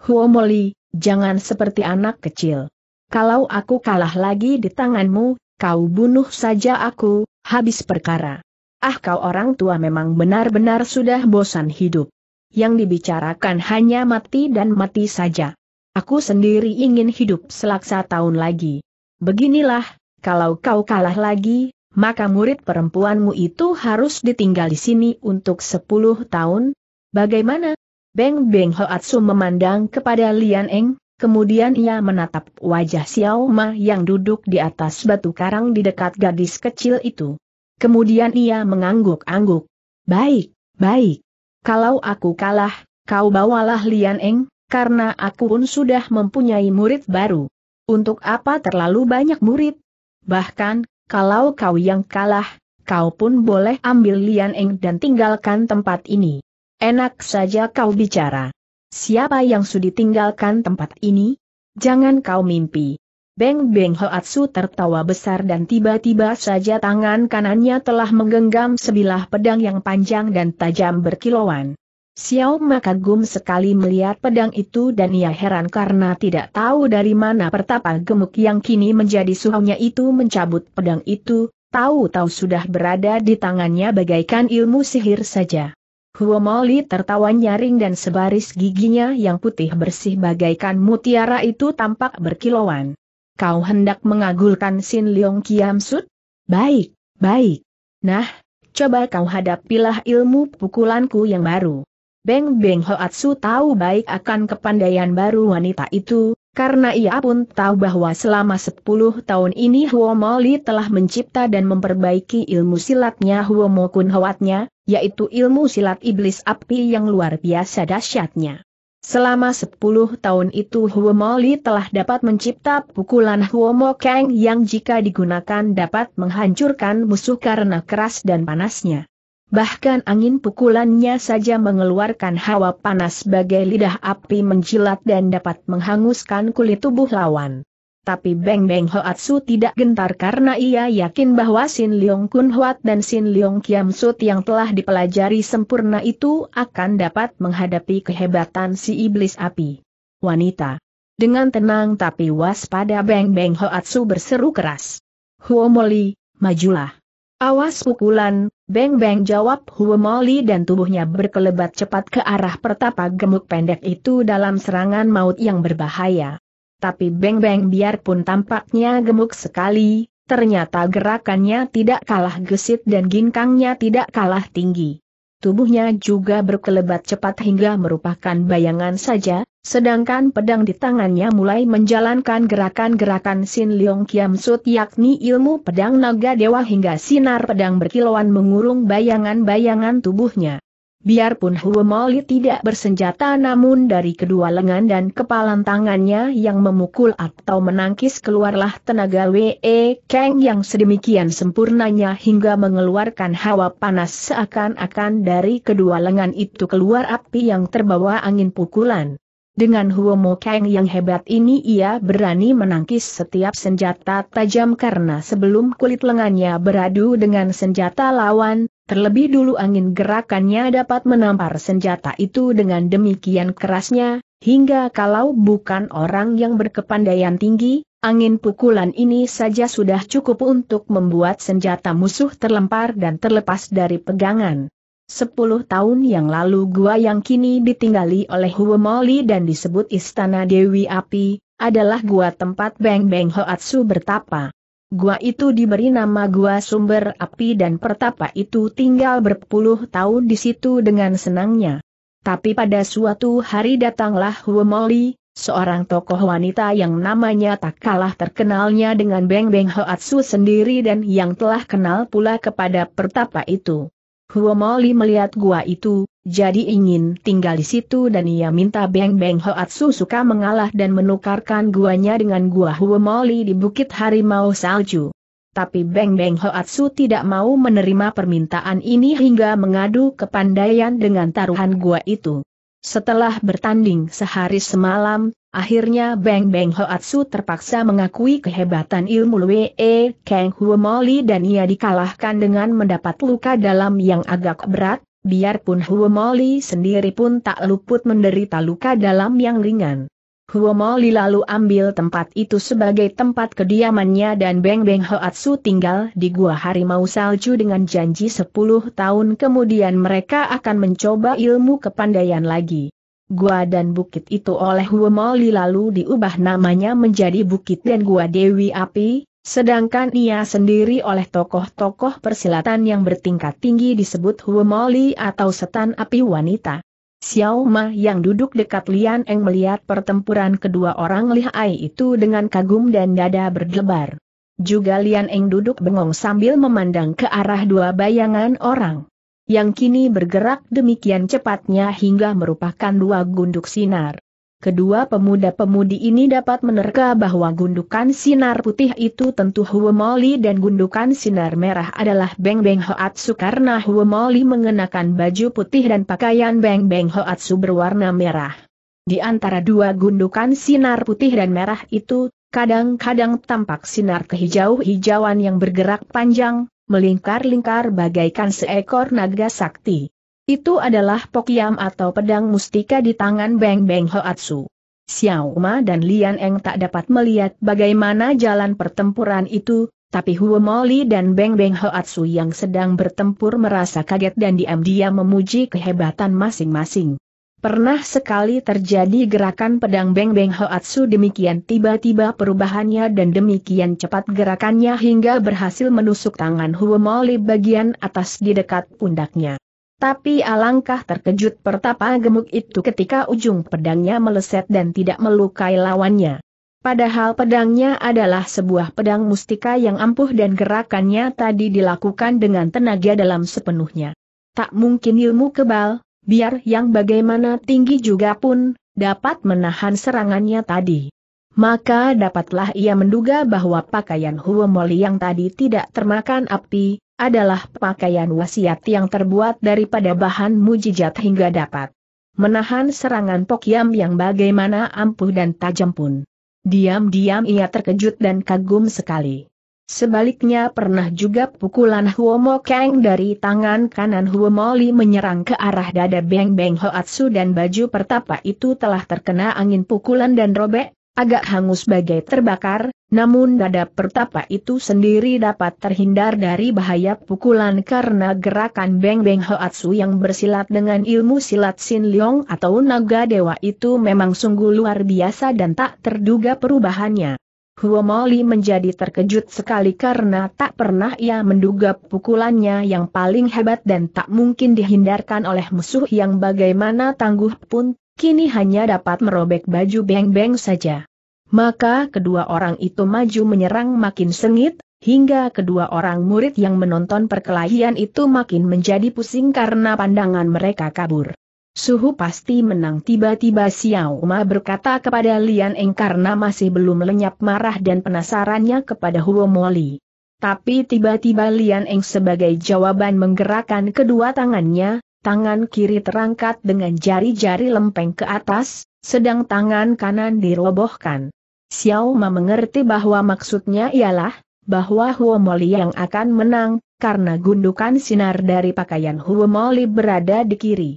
Huomoli, jangan seperti anak kecil. Kalau aku kalah lagi di tanganmu, kau bunuh saja aku, habis perkara. Ah kau orang tua memang benar-benar sudah bosan hidup. Yang dibicarakan hanya mati dan mati saja. Aku sendiri ingin hidup selaksa tahun lagi. Beginilah, kalau kau kalah lagi, maka murid perempuanmu itu harus ditinggal di sini untuk 10 tahun. Bagaimana? Beng Beng Hoatsu memandang kepada Lian Eng, kemudian ia menatap wajah Xiao Ma yang duduk di atas batu karang di dekat gadis kecil itu. Kemudian ia mengangguk-angguk. Baik, baik. Kalau aku kalah, kau bawalah Lian Eng, karena aku pun sudah mempunyai murid baru. Untuk apa terlalu banyak murid? Bahkan, kalau kau yang kalah, kau pun boleh ambil Lian Eng dan tinggalkan tempat ini. Enak saja kau bicara. Siapa yang sudi tinggalkan tempat ini? Jangan kau mimpi, Beng Beng Hoatsu tertawa besar dan tiba-tiba saja tangan kanannya telah menggenggam sebilah pedang yang panjang dan tajam berkilauan. Xiao makagum sekali melihat pedang itu dan ia heran karena tidak tahu dari mana pertapa gemuk yang kini menjadi suhunya itu mencabut pedang itu, tahu-tahu sudah berada di tangannya bagaikan ilmu sihir saja. Huomoli tertawa nyaring dan sebaris giginya yang putih bersih bagaikan mutiara itu tampak berkilauan. Kau hendak mengagulkan Sin Leong Kiam Sut? Baik, baik. Nah, coba kau hadapilah ilmu pukulanku yang baru. Beng Beng Hoatsu tahu baik akan kepandaian baru wanita itu, karena ia pun tahu bahwa selama 10 tahun ini Huomo Li telah mencipta dan memperbaiki ilmu silatnya Huomo Kun Hoatnya, yaitu ilmu silat iblis api yang luar biasa dahsyatnya. Selama sepuluh tahun itu Huomoli telah dapat mencipta pukulan Huomo Kang yang jika digunakan dapat menghancurkan musuh karena keras dan panasnya. Bahkan angin pukulannya saja mengeluarkan hawa panas bagai lidah api menjilat dan dapat menghanguskan kulit tubuh lawan. Tapi Beng Beng Hoat Su tidak gentar karena ia yakin bahwa Sin Leong Kun Hoat dan Sin Leong Kiam Sut yang telah dipelajari sempurna itu akan dapat menghadapi kehebatan si iblis api. Wanita. Dengan tenang tapi waspada Beng Beng Hoat Su berseru keras. Huo Huomoli, majulah. Awas pukulan, Beng Beng jawab Huo Huomoli dan tubuhnya berkelebat cepat ke arah pertapa gemuk pendek itu dalam serangan maut yang berbahaya tapi Beng Beng biarpun tampaknya gemuk sekali, ternyata gerakannya tidak kalah gesit dan ginkangnya tidak kalah tinggi. Tubuhnya juga berkelebat cepat hingga merupakan bayangan saja, sedangkan pedang di tangannya mulai menjalankan gerakan-gerakan Sin Leong Kiam Sut yakni ilmu pedang naga dewa hingga sinar pedang berkilauan mengurung bayangan-bayangan tubuhnya. Biarpun Huo Mali tidak bersenjata namun dari kedua lengan dan kepalan tangannya yang memukul atau menangkis keluarlah tenaga Wee Kang yang sedemikian sempurnanya hingga mengeluarkan hawa panas seakan-akan dari kedua lengan itu keluar api yang terbawa angin pukulan. Dengan Mo Kang yang hebat ini ia berani menangkis setiap senjata tajam karena sebelum kulit lengannya beradu dengan senjata lawan, Terlebih dulu angin gerakannya dapat menampar senjata itu dengan demikian kerasnya, hingga kalau bukan orang yang berkepandaian tinggi, angin pukulan ini saja sudah cukup untuk membuat senjata musuh terlempar dan terlepas dari pegangan. Sepuluh tahun yang lalu gua yang kini ditinggali oleh Huomoli dan disebut Istana Dewi Api, adalah gua tempat Beng Beng Hoatsu bertapa. Gua itu diberi nama Gua Sumber Api dan Pertapa itu tinggal berpuluh tahun di situ dengan senangnya. Tapi pada suatu hari datanglah Huomoli, seorang tokoh wanita yang namanya tak kalah terkenalnya dengan Beng Beng Hoatsu sendiri dan yang telah kenal pula kepada pertapa itu. Huomoli melihat gua itu, jadi ingin tinggal di situ dan ia minta Beng Beng Hoatsu suka mengalah dan menukarkan guanya dengan gua Huomoli di Bukit Harimau Salju. Tapi Beng Beng Hoatsu tidak mau menerima permintaan ini hingga mengadu kepandaian dengan taruhan gua itu. Setelah bertanding sehari semalam, Akhirnya Beng Beng Hoatsu terpaksa mengakui kehebatan ilmu Lue e, Kang Huomoli dan ia dikalahkan dengan mendapat luka dalam yang agak berat, biarpun Huomoli sendiri pun tak luput menderita luka dalam yang ringan. Huomoli lalu ambil tempat itu sebagai tempat kediamannya dan Beng Beng Hoatsu tinggal di Gua Harimau Salju dengan janji 10 tahun kemudian mereka akan mencoba ilmu kepandaian lagi gua dan bukit itu oleh Huomoli lalu diubah namanya menjadi Bukit dan Gua Dewi Api, sedangkan ia sendiri oleh tokoh-tokoh persilatan yang bertingkat tinggi disebut Huomoli atau Setan Api Wanita. Xiao Ma yang duduk dekat Lian Eng melihat pertempuran kedua orang lihai itu dengan kagum dan dada berdebar. Juga Lian Eng duduk bengong sambil memandang ke arah dua bayangan orang yang kini bergerak demikian cepatnya hingga merupakan dua gunduk sinar. Kedua pemuda-pemudi ini dapat menerka bahwa gundukan sinar putih itu tentu Huomoli dan gundukan sinar merah adalah Beng Beng Hoatsu karena Huomoli mengenakan baju putih dan pakaian Beng Beng Hoatsu berwarna merah. Di antara dua gundukan sinar putih dan merah itu, kadang-kadang tampak sinar kehijau-hijauan yang bergerak panjang, melingkar-lingkar bagaikan seekor naga sakti. Itu adalah pokiam atau pedang mustika di tangan Beng Beng Hoatsu. Xiao Ma dan Lian Eng tak dapat melihat bagaimana jalan pertempuran itu, tapi Huo Moli dan Beng Beng Hoatsu yang sedang bertempur merasa kaget dan diam-diam memuji kehebatan masing-masing. Pernah sekali terjadi gerakan pedang Beng Beng Hoatsu demikian tiba-tiba perubahannya dan demikian cepat gerakannya hingga berhasil menusuk tangan Huomoli bagian atas di dekat pundaknya. Tapi alangkah terkejut pertapa gemuk itu ketika ujung pedangnya meleset dan tidak melukai lawannya. Padahal pedangnya adalah sebuah pedang mustika yang ampuh dan gerakannya tadi dilakukan dengan tenaga dalam sepenuhnya. Tak mungkin ilmu kebal, biar yang bagaimana tinggi juga pun, dapat menahan serangannya tadi. Maka dapatlah ia menduga bahwa pakaian Huomoli yang tadi tidak termakan api, adalah pakaian wasiat yang terbuat daripada bahan mujijat hingga dapat menahan serangan Pokyam yang bagaimana ampuh dan tajam pun. Diam-diam ia terkejut dan kagum sekali. Sebaliknya pernah juga pukulan Huomo Kang dari tangan kanan Huomo Li menyerang ke arah dada Beng Beng Hoatsu dan baju pertapa itu telah terkena angin pukulan dan robek, agak hangus bagai terbakar, namun dada pertapa itu sendiri dapat terhindar dari bahaya pukulan karena gerakan Beng Beng Hoatsu yang bersilat dengan ilmu silat Sin Leong atau Naga Dewa itu memang sungguh luar biasa dan tak terduga perubahannya. Huomoli menjadi terkejut sekali karena tak pernah ia menduga pukulannya yang paling hebat dan tak mungkin dihindarkan oleh musuh yang bagaimana tangguh pun, kini hanya dapat merobek baju beng-beng saja. Maka kedua orang itu maju menyerang makin sengit, hingga kedua orang murid yang menonton perkelahian itu makin menjadi pusing karena pandangan mereka kabur. Suhu pasti menang tiba-tiba Xiao Ma berkata kepada Lian Eng karena masih belum lenyap marah dan penasarannya kepada Huo Moli. Tapi tiba-tiba Lian Eng sebagai jawaban menggerakkan kedua tangannya, tangan kiri terangkat dengan jari-jari lempeng ke atas, sedang tangan kanan dirobohkan. Xiao Ma mengerti bahwa maksudnya ialah, bahwa Huo Moli yang akan menang, karena gundukan sinar dari pakaian Huo Moli berada di kiri.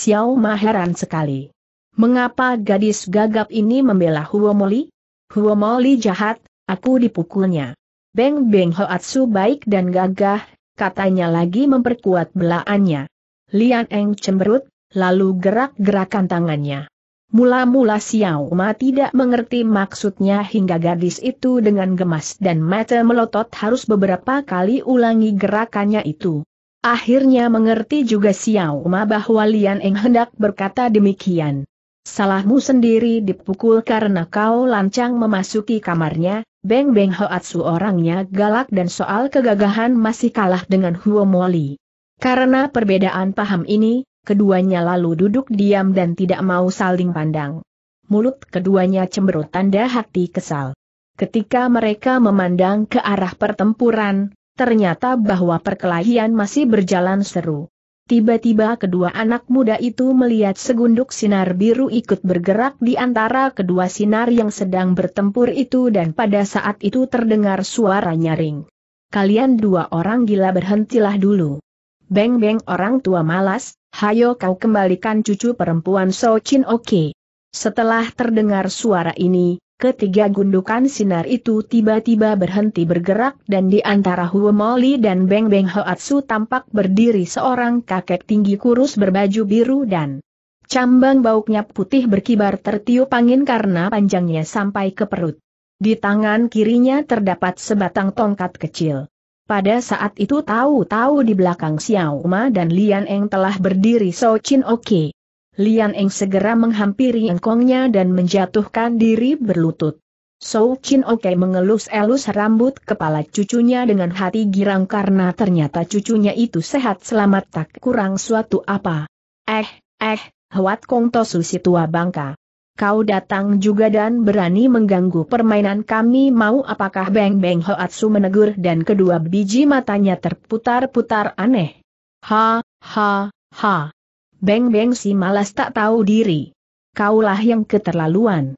Xiao Ma heran sekali. Mengapa gadis gagap ini membela Huomoli? Huomoli jahat, aku dipukulnya. Beng Beng Hoatsu baik dan gagah, katanya lagi memperkuat belaannya. Lian Eng cemberut, lalu gerak-gerakan tangannya. Mula-mula Xiao Ma tidak mengerti maksudnya hingga gadis itu dengan gemas dan mata melotot harus beberapa kali ulangi gerakannya itu. Akhirnya mengerti juga Xiao Ma bahwa Lian Eng hendak berkata demikian. Salahmu sendiri dipukul karena kau lancang memasuki kamarnya, Beng Beng Hoatsu orangnya galak dan soal kegagahan masih kalah dengan Huo Moli. Karena perbedaan paham ini, keduanya lalu duduk diam dan tidak mau saling pandang. Mulut keduanya cemberut tanda hati kesal. Ketika mereka memandang ke arah pertempuran, ternyata bahwa perkelahian masih berjalan seru. Tiba-tiba kedua anak muda itu melihat segunduk sinar biru ikut bergerak di antara kedua sinar yang sedang bertempur itu dan pada saat itu terdengar suara nyaring. Kalian dua orang gila berhentilah dulu. Beng-beng orang tua malas, hayo kau kembalikan cucu perempuan So Chin Oke. Okay. Setelah terdengar suara ini, Ketiga gundukan sinar itu tiba-tiba berhenti bergerak dan di antara Moli dan Beng Beng Hoatsu tampak berdiri seorang kakek tinggi kurus berbaju biru dan cambang bauknya putih berkibar tertiup angin karena panjangnya sampai ke perut. Di tangan kirinya terdapat sebatang tongkat kecil. Pada saat itu tahu-tahu di belakang Xiao Ma dan Lian Eng telah berdiri So Chin Oke. Lian Eng segera menghampiri engkongnya dan menjatuhkan diri berlutut. Sou Chin Oke mengelus-elus rambut kepala cucunya dengan hati girang karena ternyata cucunya itu sehat selamat tak kurang suatu apa. Eh, eh, Hwat Kong Tosu si tua bangka. Kau datang juga dan berani mengganggu permainan kami mau apakah Beng Beng Hoatsu menegur dan kedua biji matanya terputar-putar aneh. Ha, ha, ha. Beng Beng si malas tak tahu diri. Kaulah yang keterlaluan.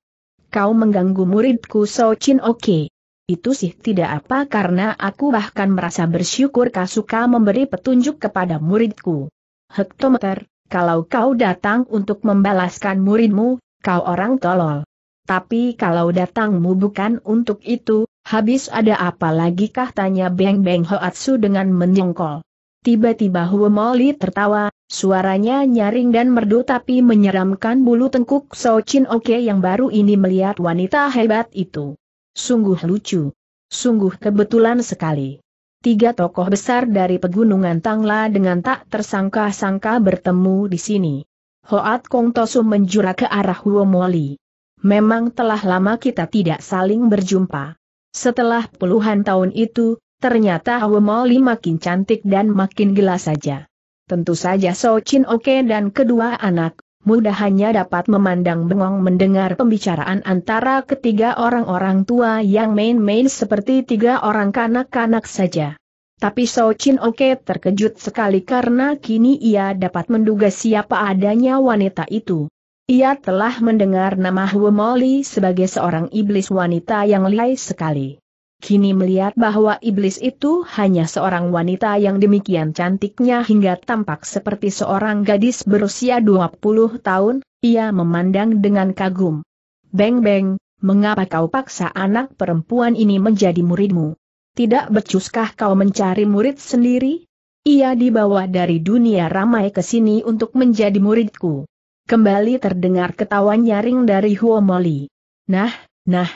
Kau mengganggu muridku So Chin Oke. Itu sih tidak apa karena aku bahkan merasa bersyukur Kasuka memberi petunjuk kepada muridku. Hektometer, kalau kau datang untuk membalaskan muridmu, kau orang tolol. Tapi kalau datangmu bukan untuk itu, habis ada apa lagi kah tanya Beng Beng Hoatsu dengan menyongkol. Tiba-tiba Huomoli tertawa, suaranya nyaring dan merdu tapi menyeramkan bulu tengkuk So Chin Oke yang baru ini melihat wanita hebat itu. Sungguh lucu. Sungguh kebetulan sekali. Tiga tokoh besar dari pegunungan Tangla dengan tak tersangka-sangka bertemu di sini. Hoat Kong Tosu menjura ke arah Huomoli. Memang telah lama kita tidak saling berjumpa. Setelah puluhan tahun itu, ternyata Hwa Moli makin cantik dan makin gelas saja. Tentu saja So Chin Oke dan kedua anak mudah hanya dapat memandang bengong mendengar pembicaraan antara ketiga orang-orang tua yang main-main seperti tiga orang kanak-kanak saja. Tapi So Chin Oke terkejut sekali karena kini ia dapat menduga siapa adanya wanita itu. Ia telah mendengar nama Huemoli sebagai seorang iblis wanita yang lihai sekali kini melihat bahwa iblis itu hanya seorang wanita yang demikian cantiknya hingga tampak seperti seorang gadis berusia 20 tahun, ia memandang dengan kagum. Beng Beng, mengapa kau paksa anak perempuan ini menjadi muridmu? Tidak becuskah kau mencari murid sendiri? Ia dibawa dari dunia ramai ke sini untuk menjadi muridku. Kembali terdengar ketawa nyaring dari Huomoli. Nah, nah,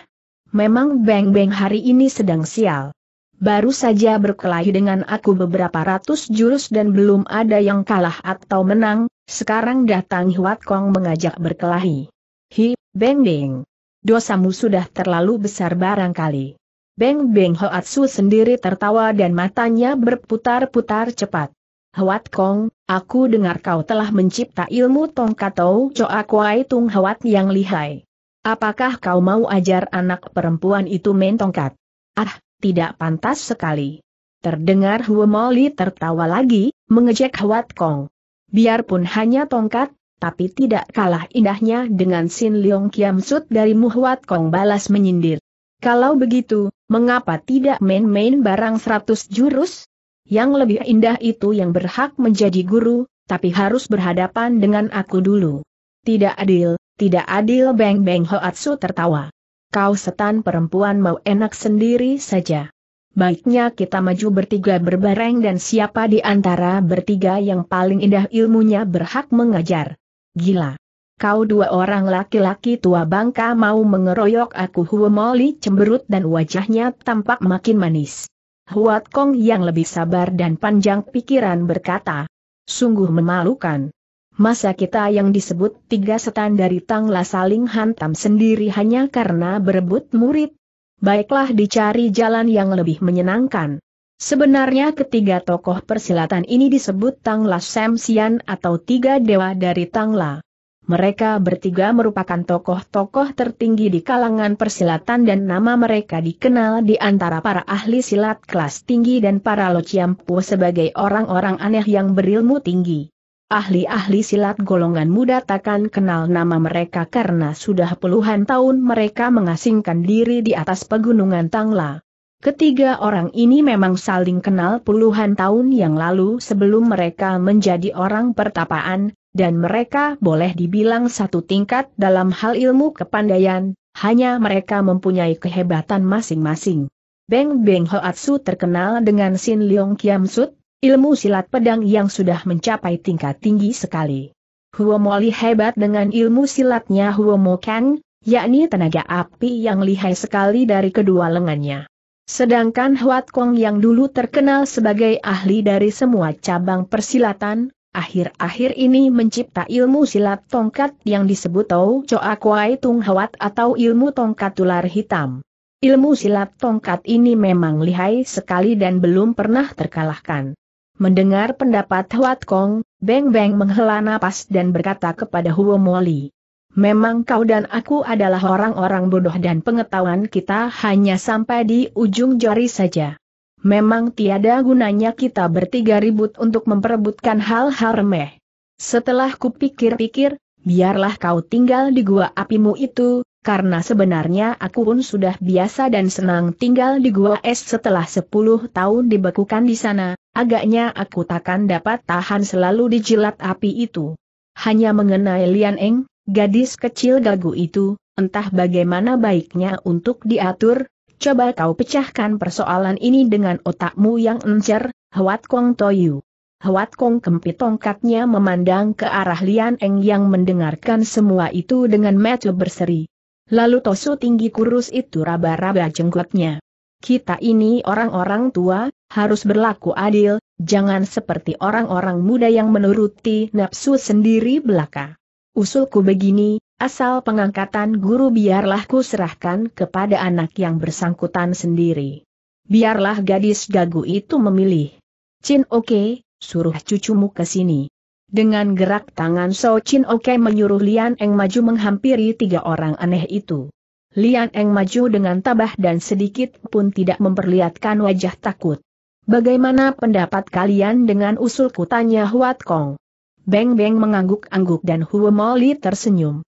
Memang Beng Beng hari ini sedang sial. Baru saja berkelahi dengan aku beberapa ratus jurus dan belum ada yang kalah atau menang, sekarang datang Huat Kong mengajak berkelahi. Hi, Beng Beng. Dosamu sudah terlalu besar barangkali. Beng Beng Hoatsu sendiri tertawa dan matanya berputar-putar cepat. Huat Kong, aku dengar kau telah mencipta ilmu tongkat Choa Kwai Tung huat yang lihai. Apakah kau mau ajar anak perempuan itu main tongkat? Ah, tidak pantas sekali. Terdengar Hua Moli tertawa lagi, mengejek Huat Kong. Biarpun hanya tongkat, tapi tidak kalah indahnya dengan Sin Leong Kiam Sut dari Muhwat Kong balas menyindir. Kalau begitu, mengapa tidak main-main barang seratus jurus? Yang lebih indah itu yang berhak menjadi guru, tapi harus berhadapan dengan aku dulu. Tidak adil, tidak adil Beng Beng Hoatsu tertawa. Kau setan perempuan mau enak sendiri saja. Baiknya kita maju bertiga berbareng dan siapa di antara bertiga yang paling indah ilmunya berhak mengajar. Gila. Kau dua orang laki-laki tua bangka mau mengeroyok aku Huomoli cemberut dan wajahnya tampak makin manis. Huat Kong yang lebih sabar dan panjang pikiran berkata. Sungguh memalukan. Masa kita yang disebut tiga setan dari Tangla saling hantam sendiri hanya karena berebut murid? Baiklah dicari jalan yang lebih menyenangkan. Sebenarnya ketiga tokoh persilatan ini disebut Tangla Semsian atau tiga dewa dari Tangla. Mereka bertiga merupakan tokoh-tokoh tertinggi di kalangan persilatan dan nama mereka dikenal di antara para ahli silat kelas tinggi dan para lociampu sebagai orang-orang aneh yang berilmu tinggi ahli-ahli silat golongan muda takkan kenal nama mereka karena sudah puluhan tahun mereka mengasingkan diri di atas pegunungan Tangla. Ketiga orang ini memang saling kenal puluhan tahun yang lalu sebelum mereka menjadi orang pertapaan, dan mereka boleh dibilang satu tingkat dalam hal ilmu kepandaian, hanya mereka mempunyai kehebatan masing-masing. Beng Beng Hoatsu terkenal dengan Sin Leong Kiam Sut, Ilmu silat pedang yang sudah mencapai tingkat tinggi sekali. Huo Li hebat dengan ilmu silatnya Huo Mo Kang, yakni tenaga api yang lihai sekali dari kedua lengannya. Sedangkan Huat Kong yang dulu terkenal sebagai ahli dari semua cabang persilatan, akhir-akhir ini mencipta ilmu silat tongkat yang disebut Tau Choa Kwai Tung Huat atau ilmu tongkat tular hitam. Ilmu silat tongkat ini memang lihai sekali dan belum pernah terkalahkan. Mendengar pendapat Huat Kong, Beng Beng menghela napas dan berkata kepada Huo Moli. Memang kau dan aku adalah orang-orang bodoh dan pengetahuan kita hanya sampai di ujung jari saja. Memang tiada gunanya kita bertiga ribut untuk memperebutkan hal-hal remeh. Setelah kupikir-pikir, biarlah kau tinggal di gua apimu itu, karena sebenarnya aku pun sudah biasa dan senang tinggal di gua es setelah 10 tahun dibekukan di sana, agaknya aku takkan dapat tahan selalu di dijilat api itu. Hanya mengenai Lian Eng, gadis kecil gagu itu, entah bagaimana baiknya untuk diatur, coba kau pecahkan persoalan ini dengan otakmu yang encer, Hwat Kong Toyu. Hwat Kong kempit tongkatnya memandang ke arah Lian Eng yang mendengarkan semua itu dengan mata berseri. Lalu Tosu tinggi kurus itu raba-raba jenggotnya. Kita ini orang-orang tua, harus berlaku adil, jangan seperti orang-orang muda yang menuruti nafsu sendiri belaka. Usulku begini, asal pengangkatan guru biarlah ku serahkan kepada anak yang bersangkutan sendiri. Biarlah gadis gagu itu memilih. Chin oke, okay, suruh cucumu ke sini. Dengan gerak tangan So Chin Oke menyuruh Lian Eng maju menghampiri tiga orang aneh itu. Lian Eng maju dengan tabah dan sedikit pun tidak memperlihatkan wajah takut. Bagaimana pendapat kalian dengan usul kutanya Huat Kong? Beng Beng mengangguk-angguk dan Huo Moli tersenyum.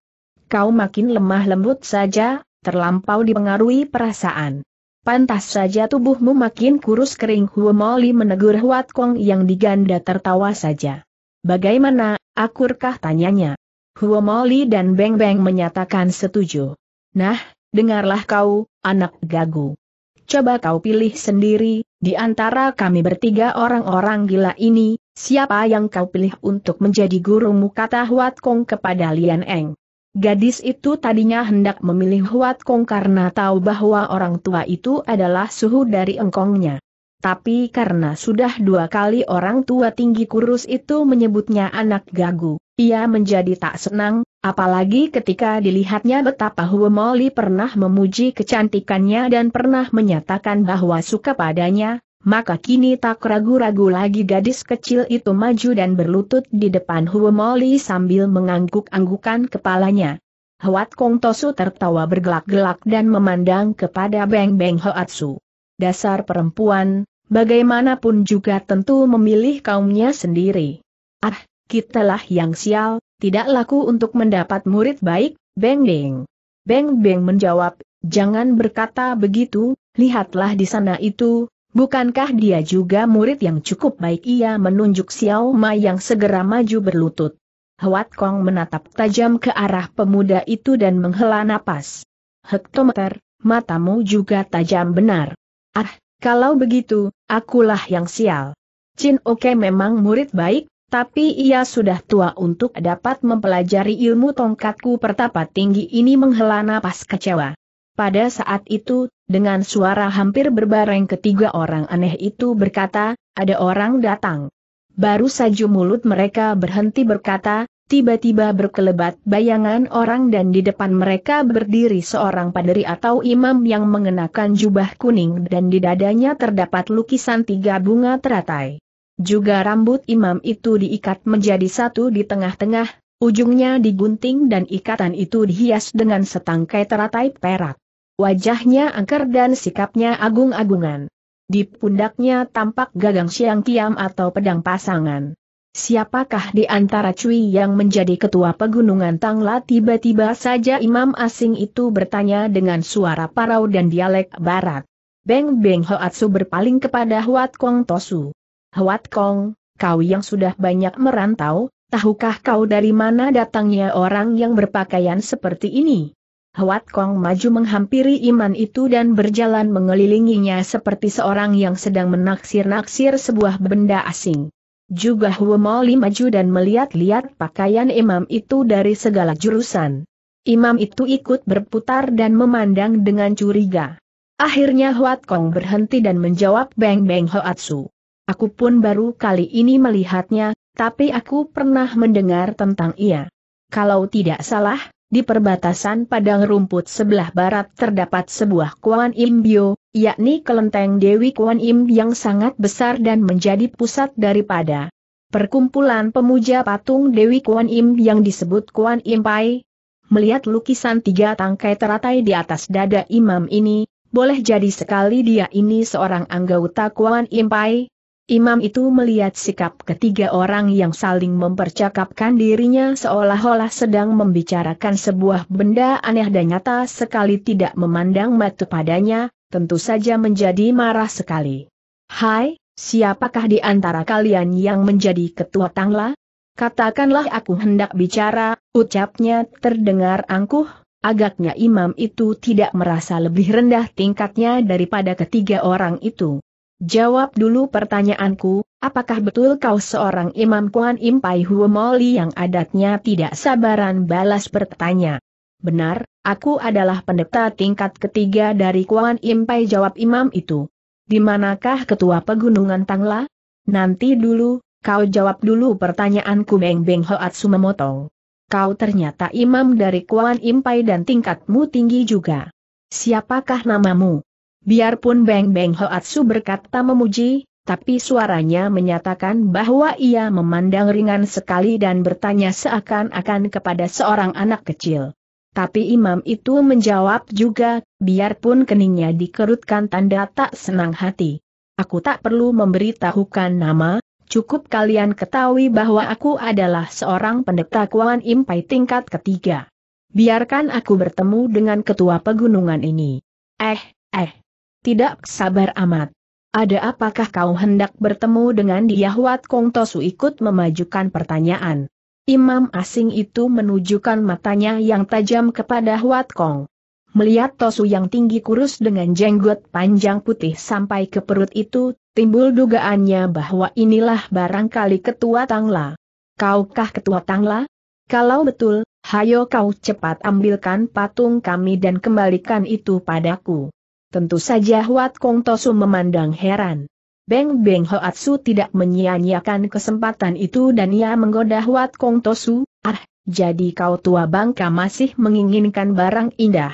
Kau makin lemah lembut saja, terlampau dipengaruhi perasaan. Pantas saja tubuhmu makin kurus kering Huo Moli menegur Huat Kong yang diganda tertawa saja. Bagaimana, akurkah tanyanya? Huo Moli dan Beng Beng menyatakan setuju. Nah, dengarlah kau, anak gagu. Coba kau pilih sendiri, di antara kami bertiga orang-orang gila ini, siapa yang kau pilih untuk menjadi gurumu kata Huat Kong kepada Lian Eng. Gadis itu tadinya hendak memilih Huat Kong karena tahu bahwa orang tua itu adalah suhu dari engkongnya. Tapi karena sudah dua kali orang tua tinggi kurus itu menyebutnya anak gagu, ia menjadi tak senang, apalagi ketika dilihatnya betapa Huomoli pernah memuji kecantikannya dan pernah menyatakan bahwa suka padanya, maka kini tak ragu-ragu lagi gadis kecil itu maju dan berlutut di depan Huomoli sambil mengangguk-anggukan kepalanya. Huat Kong Tosu tertawa bergelak-gelak dan memandang kepada Beng Beng Hoatsu dasar perempuan, bagaimanapun juga tentu memilih kaumnya sendiri. Ah, kitalah yang sial, tidak laku untuk mendapat murid baik, Beng Beng. Beng Beng menjawab, jangan berkata begitu, lihatlah di sana itu, bukankah dia juga murid yang cukup baik ia menunjuk Xiao Ma yang segera maju berlutut. Huat Kong menatap tajam ke arah pemuda itu dan menghela napas. Hektometer, matamu juga tajam benar. Ah, kalau begitu, akulah yang sial. Chin Oke memang murid baik, tapi ia sudah tua untuk dapat mempelajari ilmu tongkatku pertapa tinggi ini menghela napas kecewa. Pada saat itu, dengan suara hampir berbareng ketiga orang aneh itu berkata, ada orang datang. Baru saja mulut mereka berhenti berkata, Tiba-tiba berkelebat bayangan orang dan di depan mereka berdiri seorang paderi atau imam yang mengenakan jubah kuning dan di dadanya terdapat lukisan tiga bunga teratai. Juga rambut imam itu diikat menjadi satu di tengah-tengah, ujungnya digunting dan ikatan itu dihias dengan setangkai teratai perak. Wajahnya angker dan sikapnya agung-agungan. Di pundaknya tampak gagang siang kiam atau pedang pasangan. Siapakah di antara Cui yang menjadi ketua pegunungan Tangla tiba-tiba saja imam asing itu bertanya dengan suara parau dan dialek barat. Beng Beng Hoatsu berpaling kepada Huat Kong Tosu. Huat Kong, kau yang sudah banyak merantau, tahukah kau dari mana datangnya orang yang berpakaian seperti ini? Huat Kong maju menghampiri iman itu dan berjalan mengelilinginya seperti seorang yang sedang menaksir-naksir sebuah benda asing. Juga Huomoli maju dan melihat-lihat pakaian imam itu dari segala jurusan. Imam itu ikut berputar dan memandang dengan curiga. Akhirnya Huat Kong berhenti dan menjawab Beng Beng Hoatsu. Aku pun baru kali ini melihatnya, tapi aku pernah mendengar tentang ia. Kalau tidak salah, di perbatasan padang rumput sebelah barat terdapat sebuah Kuan Imbio, yakni kelenteng Dewi Kuan Im yang sangat besar dan menjadi pusat daripada perkumpulan pemuja patung Dewi Kuan Im yang disebut Kuan Im Pai. Melihat lukisan tiga tangkai teratai di atas dada imam ini, boleh jadi sekali dia ini seorang anggota Kuan Im Pai, Imam itu melihat sikap ketiga orang yang saling mempercakapkan dirinya seolah-olah sedang membicarakan sebuah benda aneh dan nyata sekali tidak memandang mata padanya, tentu saja menjadi marah sekali. Hai, siapakah di antara kalian yang menjadi ketua tangla? Katakanlah aku hendak bicara, ucapnya terdengar angkuh, agaknya imam itu tidak merasa lebih rendah tingkatnya daripada ketiga orang itu. Jawab dulu pertanyaanku, apakah betul kau seorang Imam Kuan Impai Pai Huomoli yang adatnya tidak sabaran balas bertanya? Benar, aku adalah pendeta tingkat ketiga dari Kuan Impai. jawab imam itu. Di manakah ketua pegunungan Tangla? Nanti dulu, kau jawab dulu pertanyaanku Beng Beng Hoat memotong. Kau ternyata imam dari Kuan Impai dan tingkatmu tinggi juga. Siapakah namamu? Biarpun Beng Beng Hoatsu berkata memuji, tapi suaranya menyatakan bahwa ia memandang ringan sekali dan bertanya seakan-akan kepada seorang anak kecil. Tapi imam itu menjawab juga, biarpun keningnya dikerutkan tanda tak senang hati. Aku tak perlu memberitahukan nama, cukup kalian ketahui bahwa aku adalah seorang pendeta Kuan Impai tingkat ketiga. Biarkan aku bertemu dengan ketua pegunungan ini. Eh, eh tidak sabar amat. Ada apakah kau hendak bertemu dengan dia Huat Kong Tosu ikut memajukan pertanyaan. Imam asing itu menunjukkan matanya yang tajam kepada Huat Kong. Melihat Tosu yang tinggi kurus dengan jenggot panjang putih sampai ke perut itu, timbul dugaannya bahwa inilah barangkali ketua Tangla. Kaukah ketua Tangla? Kalau betul, hayo kau cepat ambilkan patung kami dan kembalikan itu padaku. Tentu saja Huat Kong Tosu memandang heran. Beng Beng Hoatsu tidak menyia-nyiakan kesempatan itu dan ia menggoda Huat Kong Tosu, ah, jadi kau tua bangka masih menginginkan barang indah.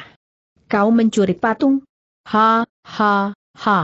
Kau mencuri patung? Ha, ha, ha.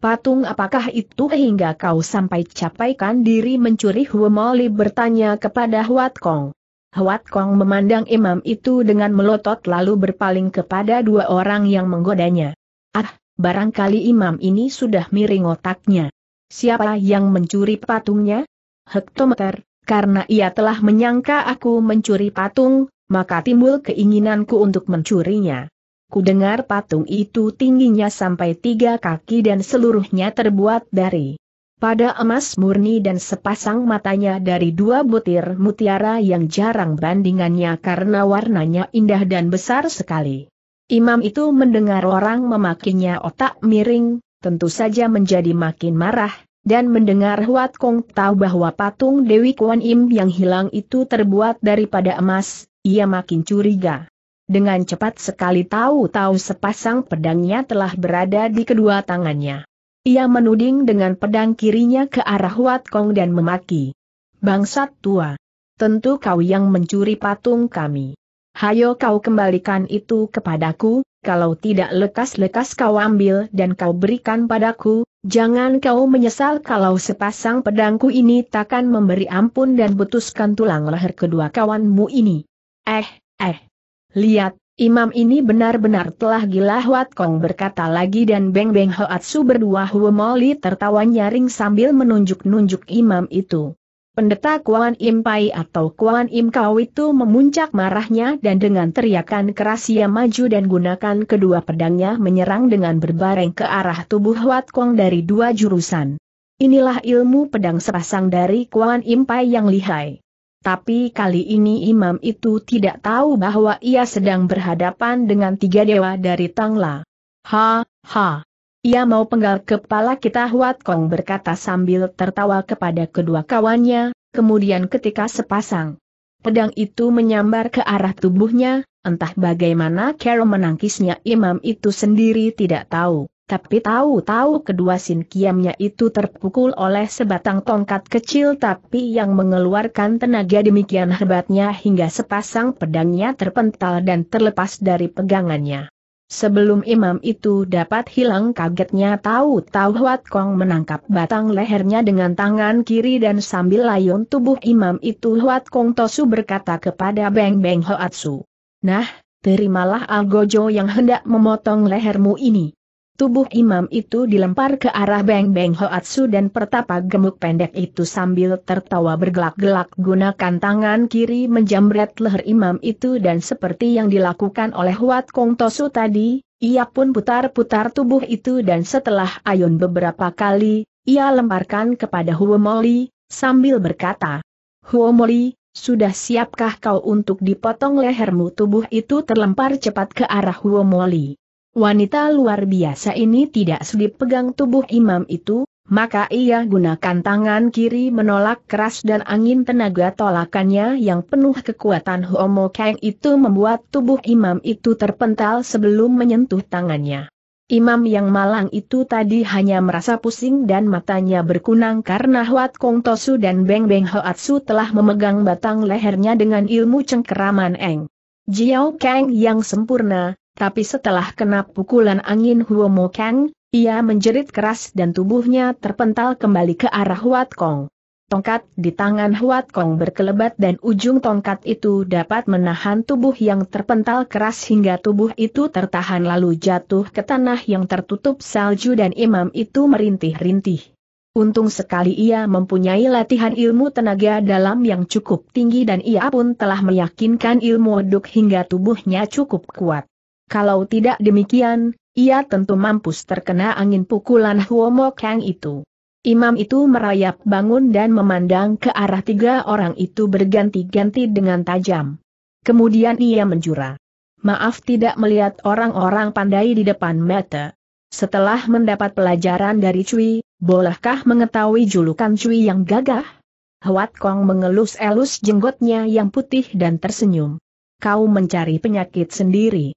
Patung apakah itu hingga kau sampai capaikan diri mencuri Huomoli bertanya kepada Huat Kong. Huat Kong memandang imam itu dengan melotot lalu berpaling kepada dua orang yang menggodanya. Ah, barangkali imam ini sudah miring otaknya. Siapa yang mencuri patungnya? Hektometer, karena ia telah menyangka aku mencuri patung, maka timbul keinginanku untuk mencurinya. Kudengar patung itu tingginya sampai tiga kaki dan seluruhnya terbuat dari pada emas murni dan sepasang matanya dari dua butir mutiara yang jarang bandingannya karena warnanya indah dan besar sekali. Imam itu mendengar orang memakinya otak miring, tentu saja menjadi makin marah, dan mendengar Huat Kong tahu bahwa patung Dewi Kuan Im yang hilang itu terbuat daripada emas, ia makin curiga. Dengan cepat sekali tahu-tahu sepasang pedangnya telah berada di kedua tangannya. Ia menuding dengan pedang kirinya ke arah Huat Kong dan memaki. Bangsat tua. Tentu kau yang mencuri patung kami. Hayo kau kembalikan itu kepadaku, kalau tidak lekas-lekas kau ambil dan kau berikan padaku, jangan kau menyesal kalau sepasang pedangku ini takkan memberi ampun dan putuskan tulang leher kedua kawanmu ini. Eh, eh. Lihat, imam ini benar-benar telah gila Huat Kong berkata lagi dan Beng Beng Hoatsu berdua Huomoli tertawa nyaring sambil menunjuk-nunjuk imam itu. Pendeta Kuan Im Pai atau Kuan Im Kau itu memuncak marahnya dan dengan teriakan keras ia maju dan gunakan kedua pedangnya menyerang dengan berbareng ke arah tubuh Huat Kong dari dua jurusan. Inilah ilmu pedang sepasang dari Kuan Im Pai yang lihai. Tapi kali ini imam itu tidak tahu bahwa ia sedang berhadapan dengan tiga dewa dari Tangla. Ha, ha. Ia mau penggal kepala kita Huat Kong berkata sambil tertawa kepada kedua kawannya, kemudian ketika sepasang pedang itu menyambar ke arah tubuhnya, entah bagaimana Carol menangkisnya imam itu sendiri tidak tahu, tapi tahu-tahu kedua sin kiamnya itu terpukul oleh sebatang tongkat kecil tapi yang mengeluarkan tenaga demikian hebatnya hingga sepasang pedangnya terpental dan terlepas dari pegangannya. Sebelum imam itu dapat hilang kagetnya tahu-tahu Huat Kong menangkap batang lehernya dengan tangan kiri dan sambil layun tubuh imam itu Huat Kong Tosu berkata kepada Beng Beng Hoatsu. Nah, terimalah algojo yang hendak memotong lehermu ini. Tubuh imam itu dilempar ke arah Beng Beng Hoatsu dan pertapa gemuk pendek itu sambil tertawa bergelak-gelak gunakan tangan kiri menjamret leher imam itu dan seperti yang dilakukan oleh Huat Kong Tosu tadi, ia pun putar-putar tubuh itu dan setelah ayun beberapa kali, ia lemparkan kepada Huomoli, sambil berkata, Huomoli, sudah siapkah kau untuk dipotong lehermu tubuh itu terlempar cepat ke arah Huomoli. Wanita luar biasa ini tidak sedip pegang tubuh imam itu, maka ia gunakan tangan kiri menolak keras dan angin tenaga tolakannya yang penuh kekuatan Homo Kang itu membuat tubuh imam itu terpental sebelum menyentuh tangannya. Imam yang malang itu tadi hanya merasa pusing dan matanya berkunang karena Huat Kong Tosu dan Beng Beng Hoatsu telah memegang batang lehernya dengan ilmu cengkeraman Eng. Jiao Kang yang sempurna, tapi setelah kena pukulan angin Huomo Kang, ia menjerit keras dan tubuhnya terpental kembali ke arah Huat Kong. Tongkat di tangan Huat Kong berkelebat dan ujung tongkat itu dapat menahan tubuh yang terpental keras hingga tubuh itu tertahan lalu jatuh ke tanah yang tertutup salju dan imam itu merintih-rintih. Untung sekali ia mempunyai latihan ilmu tenaga dalam yang cukup tinggi dan ia pun telah meyakinkan ilmu aduk hingga tubuhnya cukup kuat. Kalau tidak demikian, ia tentu mampus terkena angin pukulan Huomo Kang itu. Imam itu merayap bangun dan memandang ke arah tiga orang itu berganti-ganti dengan tajam. Kemudian ia menjura. Maaf tidak melihat orang-orang pandai di depan mata. Setelah mendapat pelajaran dari Cui, bolehkah mengetahui julukan Cui yang gagah? Huat Kong mengelus-elus jenggotnya yang putih dan tersenyum. Kau mencari penyakit sendiri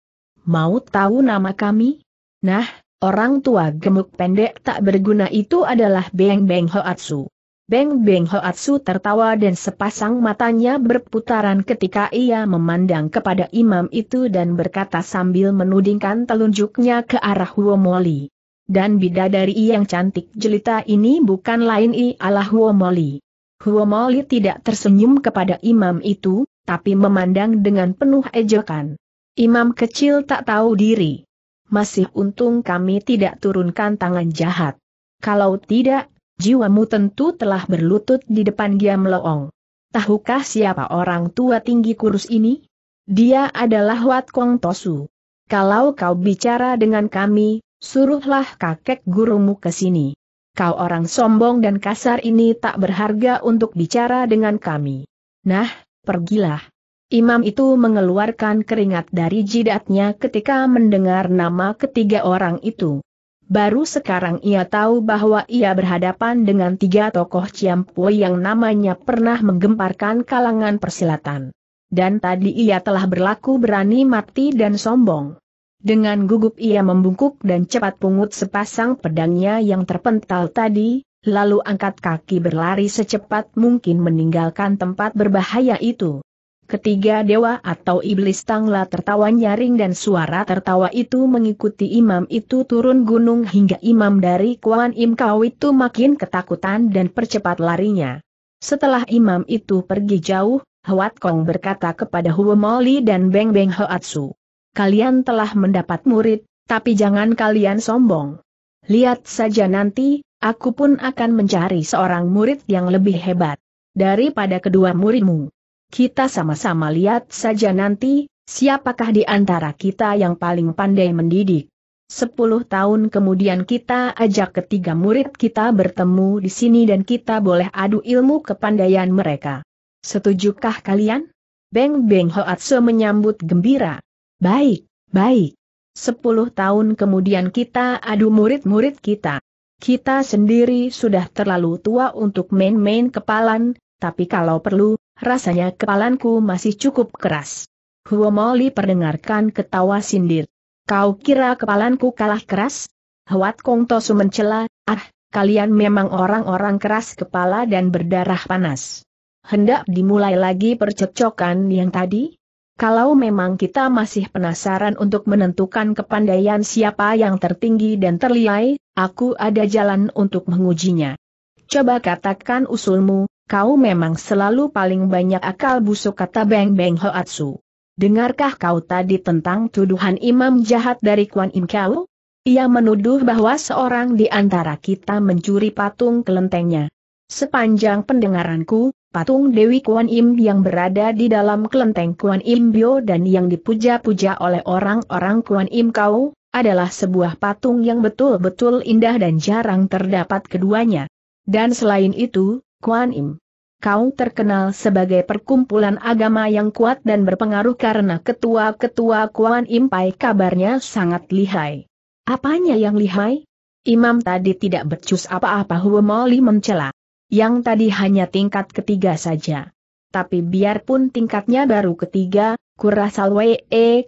mau tahu nama kami? Nah, orang tua gemuk pendek tak berguna itu adalah Beng Beng Hoatsu. Beng Beng Hoatsu tertawa dan sepasang matanya berputaran ketika ia memandang kepada imam itu dan berkata sambil menudingkan telunjuknya ke arah Huomoli. Dan bidadari yang cantik jelita ini bukan lain ialah Huomoli. Huomoli tidak tersenyum kepada imam itu, tapi memandang dengan penuh ejekan. Imam kecil tak tahu diri. Masih untung kami tidak turunkan tangan jahat. Kalau tidak, jiwamu tentu telah berlutut di depan Giam Loong. Tahukah siapa orang tua tinggi kurus ini? Dia adalah Wat Kong Tosu. Kalau kau bicara dengan kami, suruhlah kakek gurumu ke sini. Kau orang sombong dan kasar ini tak berharga untuk bicara dengan kami. Nah, pergilah. Imam itu mengeluarkan keringat dari jidatnya ketika mendengar nama ketiga orang itu. Baru sekarang ia tahu bahwa ia berhadapan dengan tiga tokoh Ciampui yang namanya pernah menggemparkan kalangan persilatan. Dan tadi ia telah berlaku berani mati dan sombong. Dengan gugup ia membungkuk dan cepat pungut sepasang pedangnya yang terpental tadi, lalu angkat kaki berlari secepat mungkin meninggalkan tempat berbahaya itu. Ketiga dewa atau iblis tangla tertawa nyaring dan suara tertawa itu mengikuti imam itu turun gunung hingga imam dari Kuan Im Kau itu makin ketakutan dan percepat larinya. Setelah imam itu pergi jauh, huat Kong berkata kepada Huo Moli dan Beng Beng Hoatsu. Kalian telah mendapat murid, tapi jangan kalian sombong. Lihat saja nanti, aku pun akan mencari seorang murid yang lebih hebat daripada kedua muridmu. Kita sama-sama lihat saja nanti, siapakah di antara kita yang paling pandai mendidik. Sepuluh tahun kemudian kita ajak ketiga murid kita bertemu di sini dan kita boleh adu ilmu kepandaian mereka. Setujukah kalian? Beng Beng Hoatso menyambut gembira. Baik, baik. Sepuluh tahun kemudian kita adu murid-murid kita. Kita sendiri sudah terlalu tua untuk main-main kepalan, tapi kalau perlu, Rasanya kepalanku masih cukup keras. Huo Moli perdengarkan ketawa sindir. Kau kira kepalanku kalah keras? Huat Kong Tosu mencela, ah, kalian memang orang-orang keras kepala dan berdarah panas. Hendak dimulai lagi percekcokan yang tadi? Kalau memang kita masih penasaran untuk menentukan kepandaian siapa yang tertinggi dan terliai, aku ada jalan untuk mengujinya. Coba katakan usulmu, kau memang selalu paling banyak akal busuk kata Beng Beng Hoatsu. Dengarkah kau tadi tentang tuduhan imam jahat dari Kuan Im Kau? Ia menuduh bahwa seorang di antara kita mencuri patung kelentengnya. Sepanjang pendengaranku, patung Dewi Kuan Im yang berada di dalam kelenteng Kuan Im Bio dan yang dipuja-puja oleh orang-orang Kuan Im Kau, adalah sebuah patung yang betul-betul indah dan jarang terdapat keduanya. Dan selain itu, Kuan Im. Kau terkenal sebagai perkumpulan agama yang kuat dan berpengaruh karena ketua-ketua Kuan Im Pai kabarnya sangat lihai. Apanya yang lihai? Imam tadi tidak becus apa-apa Huomoli mencela. Yang tadi hanya tingkat ketiga saja. Tapi biarpun tingkatnya baru ketiga, kurasa Wee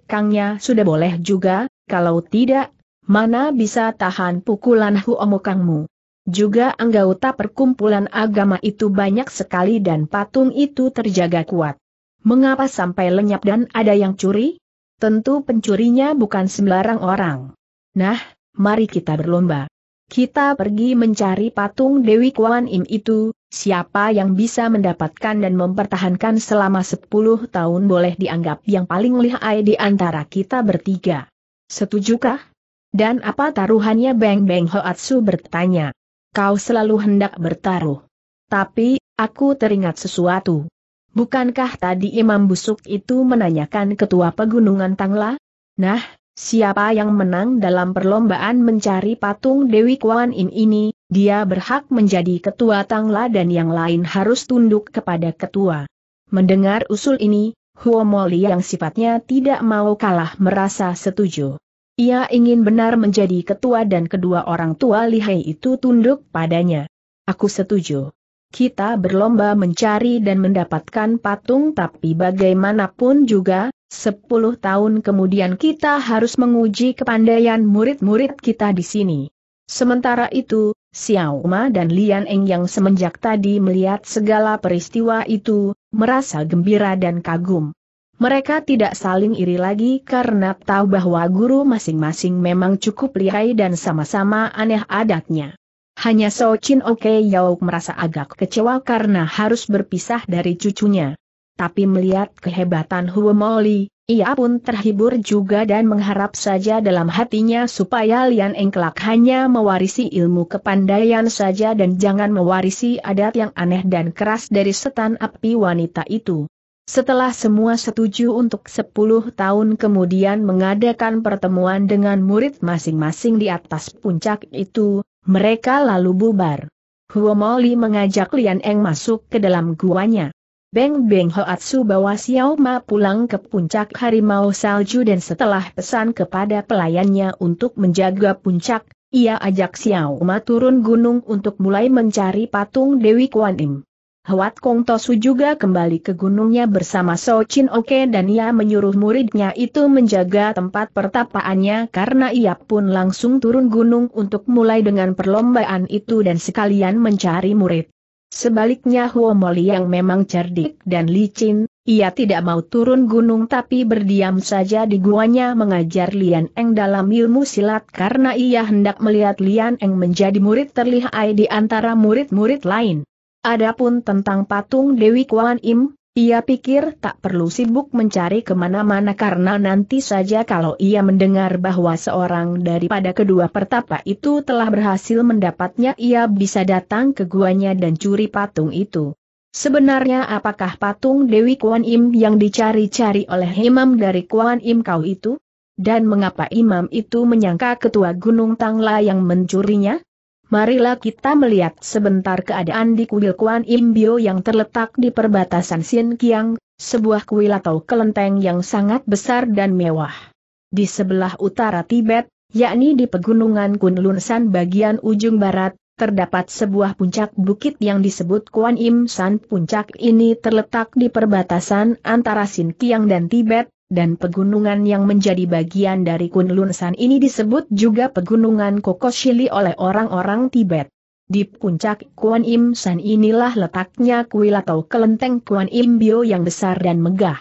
Kangnya sudah boleh juga, kalau tidak, mana bisa tahan pukulan Huomokangmu. Juga anggota perkumpulan agama itu banyak sekali dan patung itu terjaga kuat. Mengapa sampai lenyap dan ada yang curi? Tentu pencurinya bukan sembarang orang. Nah, mari kita berlomba. Kita pergi mencari patung Dewi Kuan Im itu, siapa yang bisa mendapatkan dan mempertahankan selama 10 tahun boleh dianggap yang paling lihai di antara kita bertiga. Setujukah? Dan apa taruhannya Beng Beng Hoatsu bertanya kau selalu hendak bertaruh. Tapi, aku teringat sesuatu. Bukankah tadi imam busuk itu menanyakan ketua pegunungan Tangla? Nah, siapa yang menang dalam perlombaan mencari patung Dewi Kuan Im ini, dia berhak menjadi ketua Tangla dan yang lain harus tunduk kepada ketua. Mendengar usul ini, Huomoli yang sifatnya tidak mau kalah merasa setuju. Ia ingin benar menjadi ketua dan kedua orang tua lihai itu tunduk padanya. Aku setuju. Kita berlomba mencari dan mendapatkan patung tapi bagaimanapun juga, sepuluh tahun kemudian kita harus menguji kepandaian murid-murid kita di sini. Sementara itu, Xiao Ma dan Lian Eng yang semenjak tadi melihat segala peristiwa itu, merasa gembira dan kagum. Mereka tidak saling iri lagi karena tahu bahwa guru masing-masing memang cukup lihai dan sama-sama aneh adatnya. Hanya So Chin Oke Yauk merasa agak kecewa karena harus berpisah dari cucunya. Tapi melihat kehebatan Huo Moli, ia pun terhibur juga dan mengharap saja dalam hatinya supaya Lian Engklak hanya mewarisi ilmu kepandaian saja dan jangan mewarisi adat yang aneh dan keras dari setan api wanita itu. Setelah semua setuju untuk 10 tahun kemudian mengadakan pertemuan dengan murid masing-masing di atas puncak itu, mereka lalu bubar. Huo Moli mengajak Lian Eng masuk ke dalam guanya. Beng Beng Hoatsu bawa Xiao Ma pulang ke puncak harimau salju dan setelah pesan kepada pelayannya untuk menjaga puncak, ia ajak Xiao Ma turun gunung untuk mulai mencari patung Dewi Kuan Im. Huat Kong Tosu juga kembali ke gunungnya bersama So Chin Oke dan ia menyuruh muridnya itu menjaga tempat pertapaannya karena ia pun langsung turun gunung untuk mulai dengan perlombaan itu dan sekalian mencari murid. Sebaliknya Huo Moli yang memang cerdik dan licin, ia tidak mau turun gunung tapi berdiam saja di guanya mengajar Lian Eng dalam ilmu silat karena ia hendak melihat Lian Eng menjadi murid terlihai di antara murid-murid lain. Adapun tentang patung Dewi Kuan Im, ia pikir tak perlu sibuk mencari kemana-mana karena nanti saja kalau ia mendengar bahwa seorang daripada kedua pertapa itu telah berhasil mendapatnya ia bisa datang ke guanya dan curi patung itu. Sebenarnya apakah patung Dewi Kuan Im yang dicari-cari oleh imam dari Kuan Im kau itu? Dan mengapa imam itu menyangka ketua Gunung Tangla yang mencurinya? Marilah kita melihat sebentar keadaan di kuil Kuan Imbio yang terletak di perbatasan Sin Kiang, sebuah kuil atau kelenteng yang sangat besar dan mewah. Di sebelah utara Tibet, yakni di pegunungan Kunlun San bagian ujung barat, terdapat sebuah puncak bukit yang disebut Kuan Im San. Puncak ini terletak di perbatasan antara Sin Kiang dan Tibet, dan pegunungan yang menjadi bagian dari Kunlun San ini disebut juga pegunungan Kokoshili oleh orang-orang Tibet. Di puncak Kuan Im San inilah letaknya kuil atau kelenteng Kuan Im Bio yang besar dan megah.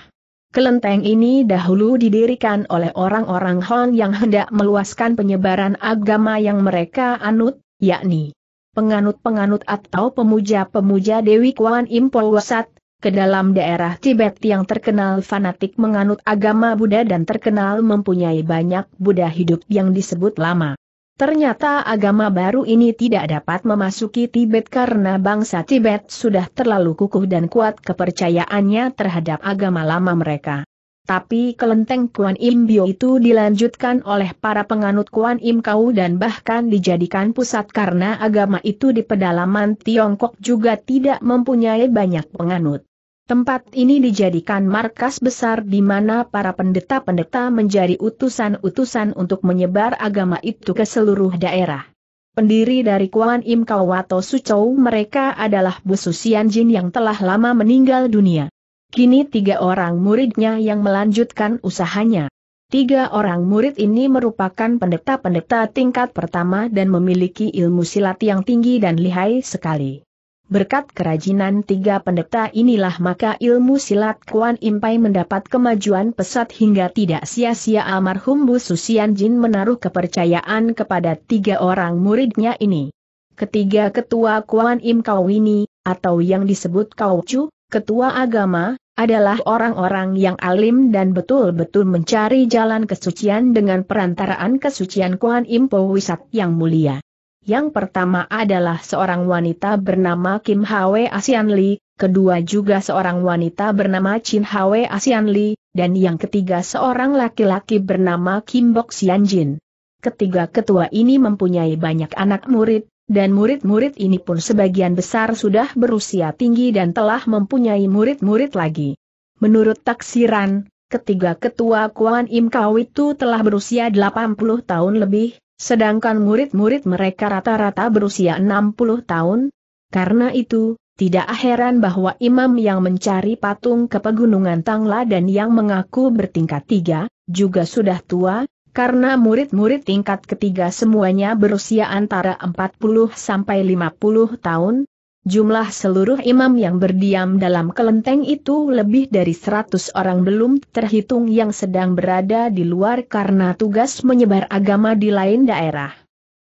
Kelenteng ini dahulu didirikan oleh orang-orang Hon yang hendak meluaskan penyebaran agama yang mereka anut, yakni penganut-penganut atau pemuja-pemuja Dewi Kuan Im Polwasat, ke dalam daerah Tibet yang terkenal fanatik menganut agama Buddha dan terkenal mempunyai banyak Buddha hidup yang disebut lama. Ternyata agama baru ini tidak dapat memasuki Tibet karena bangsa Tibet sudah terlalu kukuh dan kuat kepercayaannya terhadap agama lama mereka. Tapi kelenteng Kuan Im Bio itu dilanjutkan oleh para penganut Kuan Im Kau dan bahkan dijadikan pusat karena agama itu di pedalaman Tiongkok juga tidak mempunyai banyak penganut. Tempat ini dijadikan markas besar di mana para pendeta-pendeta menjadi utusan-utusan untuk menyebar agama itu ke seluruh daerah. Pendiri dari Kuan Im Kawato Sucou mereka adalah Busu Jin yang telah lama meninggal dunia. Kini tiga orang muridnya yang melanjutkan usahanya. Tiga orang murid ini merupakan pendeta-pendeta tingkat pertama dan memiliki ilmu silat yang tinggi dan lihai sekali. Berkat kerajinan tiga pendeta inilah maka ilmu silat Kuan Impai mendapat kemajuan pesat hingga tidak sia-sia almarhum Bu Susian Jin menaruh kepercayaan kepada tiga orang muridnya ini. Ketiga ketua Kuan Im Kawini, atau yang disebut Kau Chu, ketua agama, adalah orang-orang yang alim dan betul-betul mencari jalan kesucian dengan perantaraan kesucian Kuan Im Po Wisat yang mulia. Yang pertama adalah seorang wanita bernama Kim Hwe Asian Lee, kedua juga seorang wanita bernama Chin Hwe Asian Lee, dan yang ketiga seorang laki-laki bernama Kim Bok Sian Jin. Ketiga ketua ini mempunyai banyak anak murid, dan murid-murid ini pun sebagian besar sudah berusia tinggi dan telah mempunyai murid-murid lagi. Menurut taksiran, ketiga ketua Kuan Im Kau itu telah berusia 80 tahun lebih, Sedangkan murid-murid mereka rata-rata berusia 60 tahun. Karena itu, tidak heran bahwa imam yang mencari patung ke pegunungan Tangla dan yang mengaku bertingkat tiga, juga sudah tua, karena murid-murid tingkat ketiga semuanya berusia antara 40 sampai 50 tahun, Jumlah seluruh imam yang berdiam dalam kelenteng itu lebih dari 100 orang belum terhitung yang sedang berada di luar karena tugas menyebar agama di lain daerah.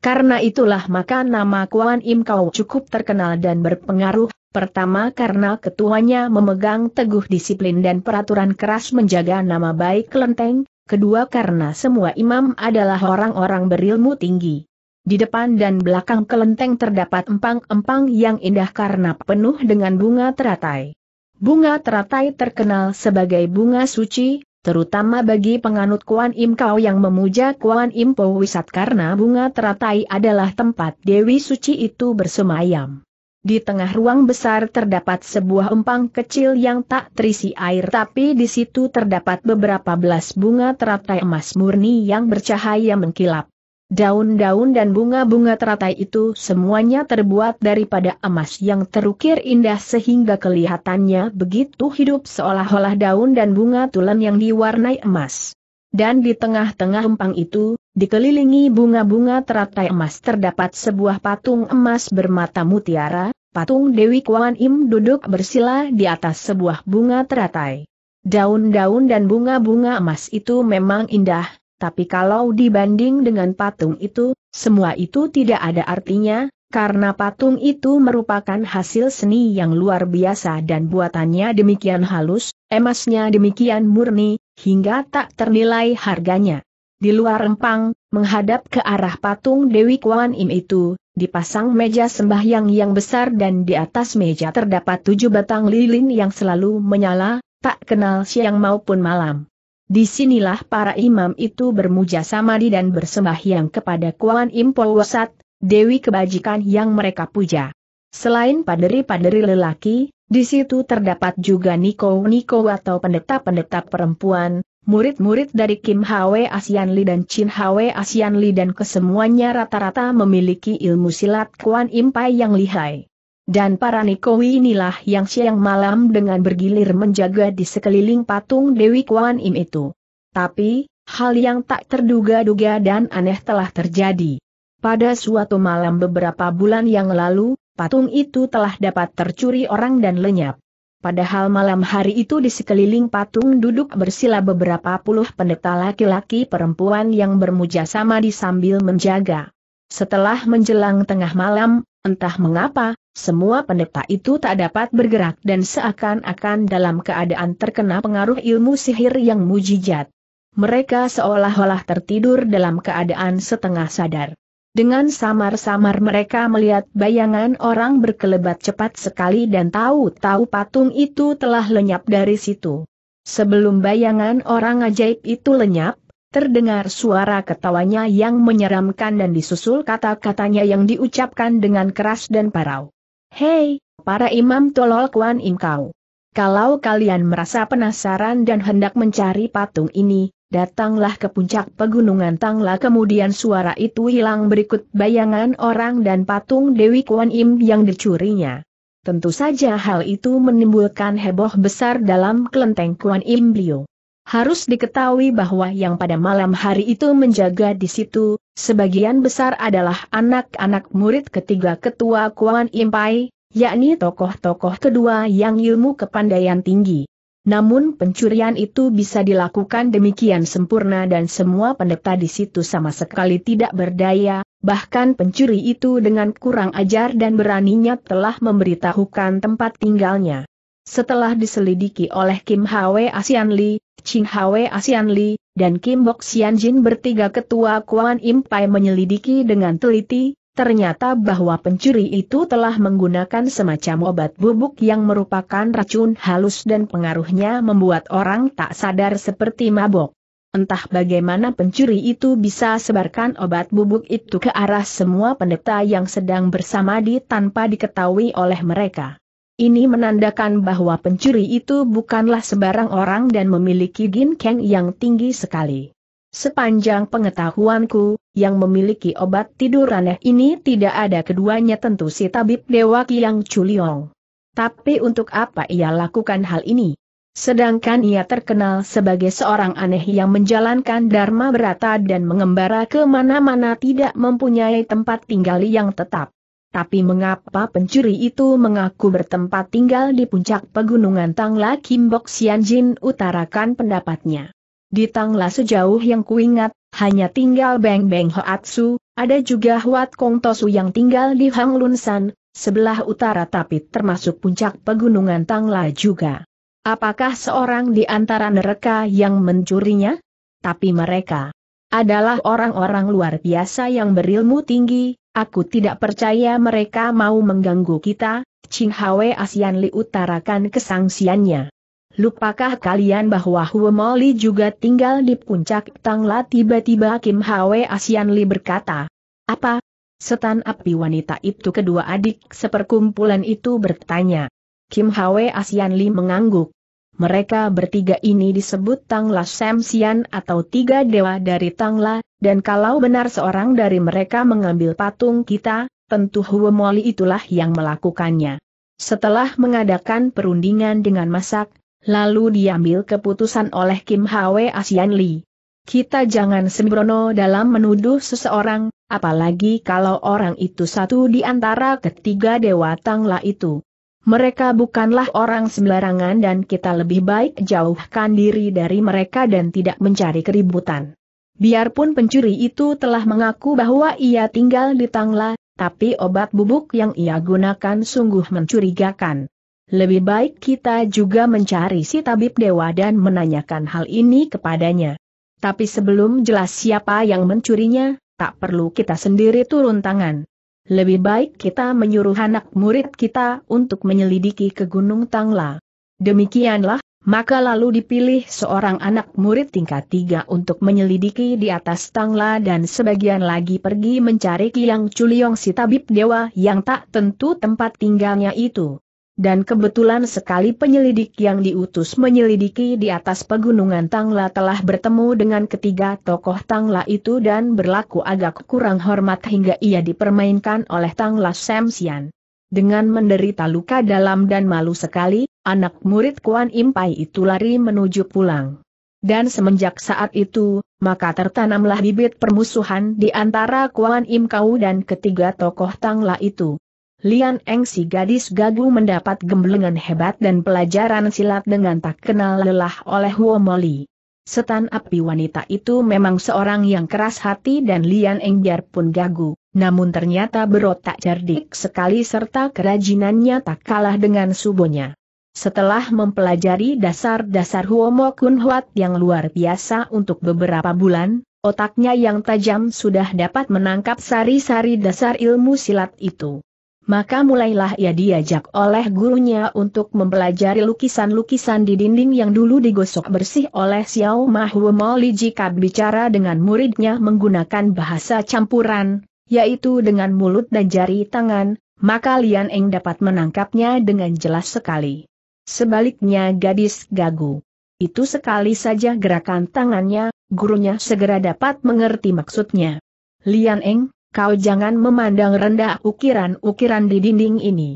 Karena itulah maka nama Kuan Im Kau cukup terkenal dan berpengaruh, pertama karena ketuanya memegang teguh disiplin dan peraturan keras menjaga nama baik kelenteng, kedua karena semua imam adalah orang-orang berilmu tinggi. Di depan dan belakang kelenteng terdapat empang-empang yang indah karena penuh dengan bunga teratai. Bunga teratai terkenal sebagai bunga suci, terutama bagi penganut Kuan Im Kau yang memuja Kuan Im Po Wisat karena bunga teratai adalah tempat Dewi Suci itu bersemayam. Di tengah ruang besar terdapat sebuah empang kecil yang tak terisi air tapi di situ terdapat beberapa belas bunga teratai emas murni yang bercahaya mengkilap. Daun-daun dan bunga-bunga teratai itu semuanya terbuat daripada emas yang terukir indah sehingga kelihatannya begitu hidup seolah-olah daun dan bunga tulen yang diwarnai emas. Dan di tengah-tengah empang itu, dikelilingi bunga-bunga teratai emas terdapat sebuah patung emas bermata mutiara, patung Dewi Kuan Im duduk bersila di atas sebuah bunga teratai. Daun-daun dan bunga-bunga emas itu memang indah, tapi kalau dibanding dengan patung itu, semua itu tidak ada artinya, karena patung itu merupakan hasil seni yang luar biasa dan buatannya demikian halus, emasnya demikian murni, hingga tak ternilai harganya. Di luar rempang, menghadap ke arah patung Dewi Kwan Im itu, dipasang meja sembahyang yang besar dan di atas meja terdapat tujuh batang lilin yang selalu menyala, tak kenal siang maupun malam. Disinilah para imam itu bermuja samadi dan bersembahyang kepada Kuan Impo Wasat, Dewi Kebajikan yang mereka puja. Selain paderi-paderi lelaki, di situ terdapat juga Niko-Niko atau pendeta-pendeta perempuan, murid-murid dari Kim Hwe Asian Li dan Chin Hwe Asian Li dan kesemuanya rata-rata memiliki ilmu silat Kuan Impai yang lihai. Dan para Nikowi inilah yang siang malam dengan bergilir menjaga di sekeliling patung Dewi Kuan Im itu. Tapi, hal yang tak terduga-duga dan aneh telah terjadi. Pada suatu malam beberapa bulan yang lalu, patung itu telah dapat tercuri orang dan lenyap. Padahal malam hari itu di sekeliling patung duduk bersila beberapa puluh pendeta laki-laki perempuan yang bermujasama di sambil menjaga. Setelah menjelang tengah malam, entah mengapa, semua pendeta itu tak dapat bergerak dan seakan-akan dalam keadaan terkena pengaruh ilmu sihir yang mujijat. Mereka seolah-olah tertidur dalam keadaan setengah sadar. Dengan samar-samar mereka melihat bayangan orang berkelebat cepat sekali dan tahu-tahu patung itu telah lenyap dari situ. Sebelum bayangan orang ajaib itu lenyap, terdengar suara ketawanya yang menyeramkan dan disusul kata-katanya yang diucapkan dengan keras dan parau. Hei, para imam tolol Kuan Im kau. Kalau kalian merasa penasaran dan hendak mencari patung ini, datanglah ke puncak pegunungan Tangla kemudian suara itu hilang berikut bayangan orang dan patung Dewi Kuan Im yang dicurinya. Tentu saja hal itu menimbulkan heboh besar dalam kelenteng Kuan Im Liu. Harus diketahui bahwa yang pada malam hari itu menjaga di situ, sebagian besar adalah anak-anak murid ketiga ketua Kuan Impai, yakni tokoh-tokoh kedua yang ilmu kepandaian tinggi. Namun pencurian itu bisa dilakukan demikian sempurna dan semua pendeta di situ sama sekali tidak berdaya, bahkan pencuri itu dengan kurang ajar dan beraninya telah memberitahukan tempat tinggalnya. Setelah diselidiki oleh Kim Hwe Asian Li, Ching Hwe Asian Li, dan Kim Bok Sian Jin bertiga ketua Kuan Impai menyelidiki dengan teliti, ternyata bahwa pencuri itu telah menggunakan semacam obat bubuk yang merupakan racun halus dan pengaruhnya membuat orang tak sadar seperti mabok. Entah bagaimana pencuri itu bisa sebarkan obat bubuk itu ke arah semua pendeta yang sedang bersamadi tanpa diketahui oleh mereka. Ini menandakan bahwa pencuri itu bukanlah sebarang orang dan memiliki ginkeng yang tinggi sekali. Sepanjang pengetahuanku, yang memiliki obat tidur aneh ini tidak ada keduanya tentu si tabib Dewa Kiang Chuliong. Tapi untuk apa ia lakukan hal ini? Sedangkan ia terkenal sebagai seorang aneh yang menjalankan dharma berata dan mengembara kemana-mana tidak mempunyai tempat tinggal yang tetap. Tapi mengapa pencuri itu mengaku bertempat tinggal di puncak pegunungan Tangla Kimbok Sianjin utarakan pendapatnya. Di Tangla sejauh yang kuingat, hanya tinggal Beng Beng Hoatsu, ada juga Huat Kong Tosu yang tinggal di Hang Lunsan, sebelah utara tapi termasuk puncak pegunungan Tangla juga. Apakah seorang di antara mereka yang mencurinya? Tapi mereka adalah orang-orang luar biasa yang berilmu tinggi, Aku tidak percaya mereka mau mengganggu kita, Ching Hwe Asian Li utarakan kesangsiannya. Lupakah kalian bahwa Huo juga tinggal di puncak Tangla tiba-tiba Kim Hwe Asian Li berkata. Apa? Setan api wanita itu kedua adik seperkumpulan itu bertanya. Kim Hwe Asian Li mengangguk. Mereka bertiga ini disebut Tangla Samsian atau tiga dewa dari Tangla, dan kalau benar seorang dari mereka mengambil patung kita, tentu Huomoli itulah yang melakukannya. Setelah mengadakan perundingan dengan masak, lalu diambil keputusan oleh Kim Hwe Asian Lee. Kita jangan sembrono dalam menuduh seseorang, apalagi kalau orang itu satu di antara ketiga dewa Tangla itu. Mereka bukanlah orang sembarangan dan kita lebih baik jauhkan diri dari mereka dan tidak mencari keributan. Biarpun pencuri itu telah mengaku bahwa ia tinggal di Tangla, tapi obat bubuk yang ia gunakan sungguh mencurigakan. Lebih baik kita juga mencari si tabib dewa dan menanyakan hal ini kepadanya. Tapi sebelum jelas siapa yang mencurinya, tak perlu kita sendiri turun tangan. Lebih baik kita menyuruh anak murid kita untuk menyelidiki ke Gunung Tangla. Demikianlah maka lalu dipilih seorang anak murid tingkat tiga untuk menyelidiki di atas tangla dan sebagian lagi pergi mencari Kiang Chuliong si tabib dewa yang tak tentu tempat tinggalnya itu. Dan kebetulan sekali penyelidik yang diutus menyelidiki di atas pegunungan Tangla telah bertemu dengan ketiga tokoh Tangla itu dan berlaku agak kurang hormat hingga ia dipermainkan oleh Tangla Samsian. Dengan menderita luka dalam dan malu sekali, anak murid Kuan Impai itu lari menuju pulang. Dan semenjak saat itu, maka tertanamlah bibit permusuhan di antara Kuan Im Kau dan ketiga tokoh Tangla itu. Lian Eng si gadis gagu mendapat gemblengan hebat dan pelajaran silat dengan tak kenal lelah oleh Moli. Setan api wanita itu memang seorang yang keras hati dan Lian Eng biarpun gagu namun ternyata berotak cerdik sekali serta kerajinannya tak kalah dengan subonya. Setelah mempelajari dasar-dasar Huomo Kun yang luar biasa untuk beberapa bulan, otaknya yang tajam sudah dapat menangkap sari-sari dasar ilmu silat itu. Maka mulailah ia diajak oleh gurunya untuk mempelajari lukisan-lukisan di dinding yang dulu digosok bersih oleh Xiao Mahuomo Li jika bicara dengan muridnya menggunakan bahasa campuran, yaitu dengan mulut dan jari tangan, maka Lian Eng dapat menangkapnya dengan jelas sekali. Sebaliknya gadis gagu. Itu sekali saja gerakan tangannya, gurunya segera dapat mengerti maksudnya. Lian Eng, kau jangan memandang rendah ukiran-ukiran di dinding ini.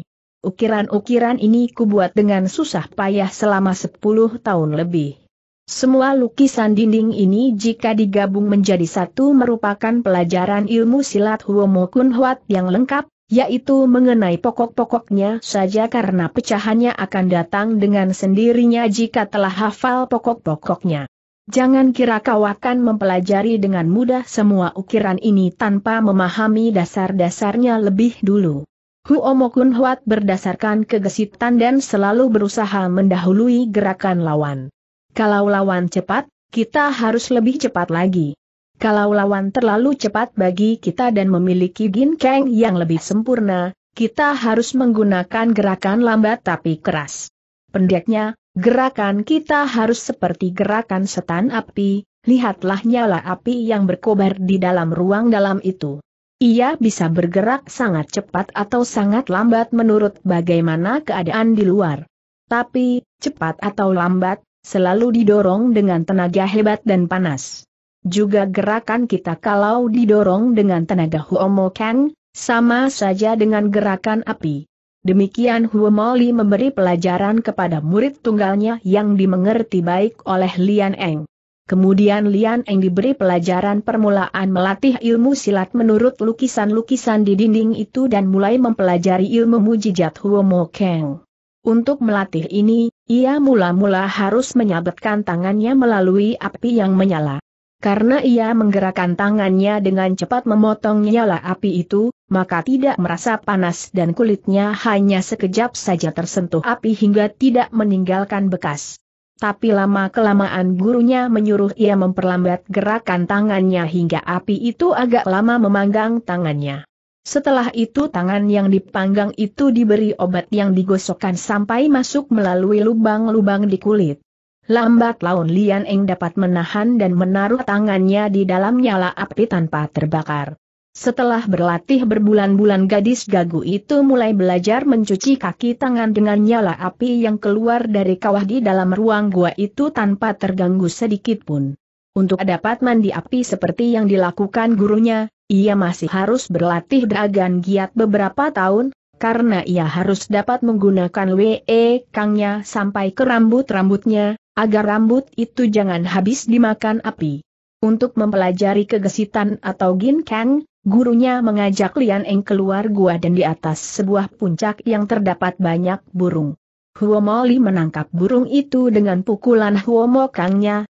Ukiran-ukiran ini kubuat dengan susah payah selama 10 tahun lebih. Semua lukisan dinding ini jika digabung menjadi satu merupakan pelajaran ilmu silat Huomo Kun Huat yang lengkap, yaitu mengenai pokok-pokoknya saja karena pecahannya akan datang dengan sendirinya jika telah hafal pokok-pokoknya. Jangan kira kau akan mempelajari dengan mudah semua ukiran ini tanpa memahami dasar-dasarnya lebih dulu. Huomo Kun Huat berdasarkan kegesitan dan selalu berusaha mendahului gerakan lawan. Kalau lawan cepat, kita harus lebih cepat lagi. Kalau lawan terlalu cepat bagi kita dan memiliki ginkeng yang lebih sempurna, kita harus menggunakan gerakan lambat tapi keras. Pendeknya, gerakan kita harus seperti gerakan setan api, lihatlah nyala api yang berkobar di dalam ruang dalam itu. Ia bisa bergerak sangat cepat atau sangat lambat menurut bagaimana keadaan di luar. Tapi, cepat atau lambat, selalu didorong dengan tenaga hebat dan panas. Juga gerakan kita kalau didorong dengan tenaga Huomo Kang, sama saja dengan gerakan api. Demikian Huomoli memberi pelajaran kepada murid tunggalnya yang dimengerti baik oleh Lian Eng. Kemudian Lian Eng diberi pelajaran permulaan melatih ilmu silat menurut lukisan-lukisan di dinding itu dan mulai mempelajari ilmu mujizat Huomo Kang. Untuk melatih ini, ia mula-mula harus menyabetkan tangannya melalui api yang menyala. Karena ia menggerakkan tangannya dengan cepat memotong nyala api itu, maka tidak merasa panas dan kulitnya hanya sekejap saja tersentuh api hingga tidak meninggalkan bekas. Tapi lama-kelamaan gurunya menyuruh ia memperlambat gerakan tangannya hingga api itu agak lama memanggang tangannya. Setelah itu tangan yang dipanggang itu diberi obat yang digosokkan sampai masuk melalui lubang-lubang di kulit. Lambat laun Lian Eng dapat menahan dan menaruh tangannya di dalam nyala api tanpa terbakar. Setelah berlatih berbulan-bulan gadis gagu itu mulai belajar mencuci kaki tangan dengan nyala api yang keluar dari kawah di dalam ruang gua itu tanpa terganggu sedikit pun. Untuk dapat mandi api seperti yang dilakukan gurunya, ia masih harus berlatih dragan giat beberapa tahun, karena ia harus dapat menggunakan WE Kangnya sampai ke rambut-rambutnya, agar rambut itu jangan habis dimakan api. Untuk mempelajari kegesitan atau Gin Kang, gurunya mengajak Lian Eng keluar gua dan di atas sebuah puncak yang terdapat banyak burung. Huomoli menangkap burung itu dengan pukulan Huomo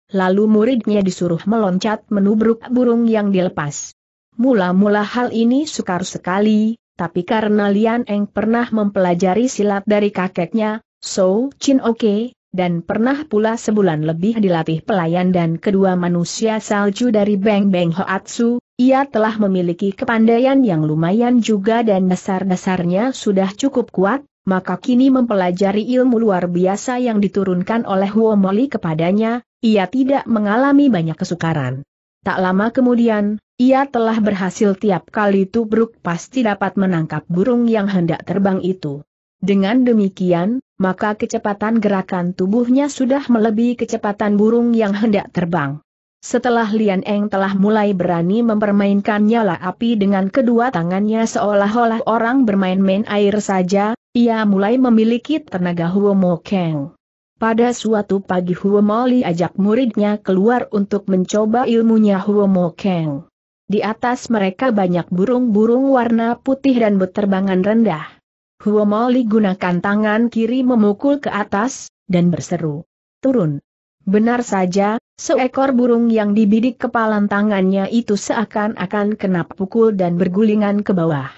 Lalu muridnya disuruh meloncat menubruk burung yang dilepas. Mula-mula hal ini sukar sekali, tapi karena Lian Eng pernah mempelajari silat dari kakeknya, So Chin Oke, dan pernah pula sebulan lebih dilatih pelayan dan kedua manusia salju dari Beng Beng Hoatsu, ia telah memiliki kepandaian yang lumayan juga dan dasar-dasarnya sudah cukup kuat, maka kini mempelajari ilmu luar biasa yang diturunkan oleh Huomoli kepadanya, ia tidak mengalami banyak kesukaran. Tak lama kemudian, ia telah berhasil tiap kali Tubruk pasti dapat menangkap burung yang hendak terbang itu. Dengan demikian, maka kecepatan gerakan tubuhnya sudah melebihi kecepatan burung yang hendak terbang. Setelah Lian Eng telah mulai berani mempermainkan nyala api dengan kedua tangannya seolah-olah orang bermain-main air saja, ia mulai memiliki tenaga Huomo Keng. Pada suatu pagi Huomo Li ajak muridnya keluar untuk mencoba ilmunya Mo Keng. Di atas mereka banyak burung-burung warna putih dan berterbangan rendah. Huomo Li gunakan tangan kiri memukul ke atas, dan berseru. Turun. Benar saja, seekor burung yang dibidik kepalan tangannya itu seakan-akan kena pukul dan bergulingan ke bawah.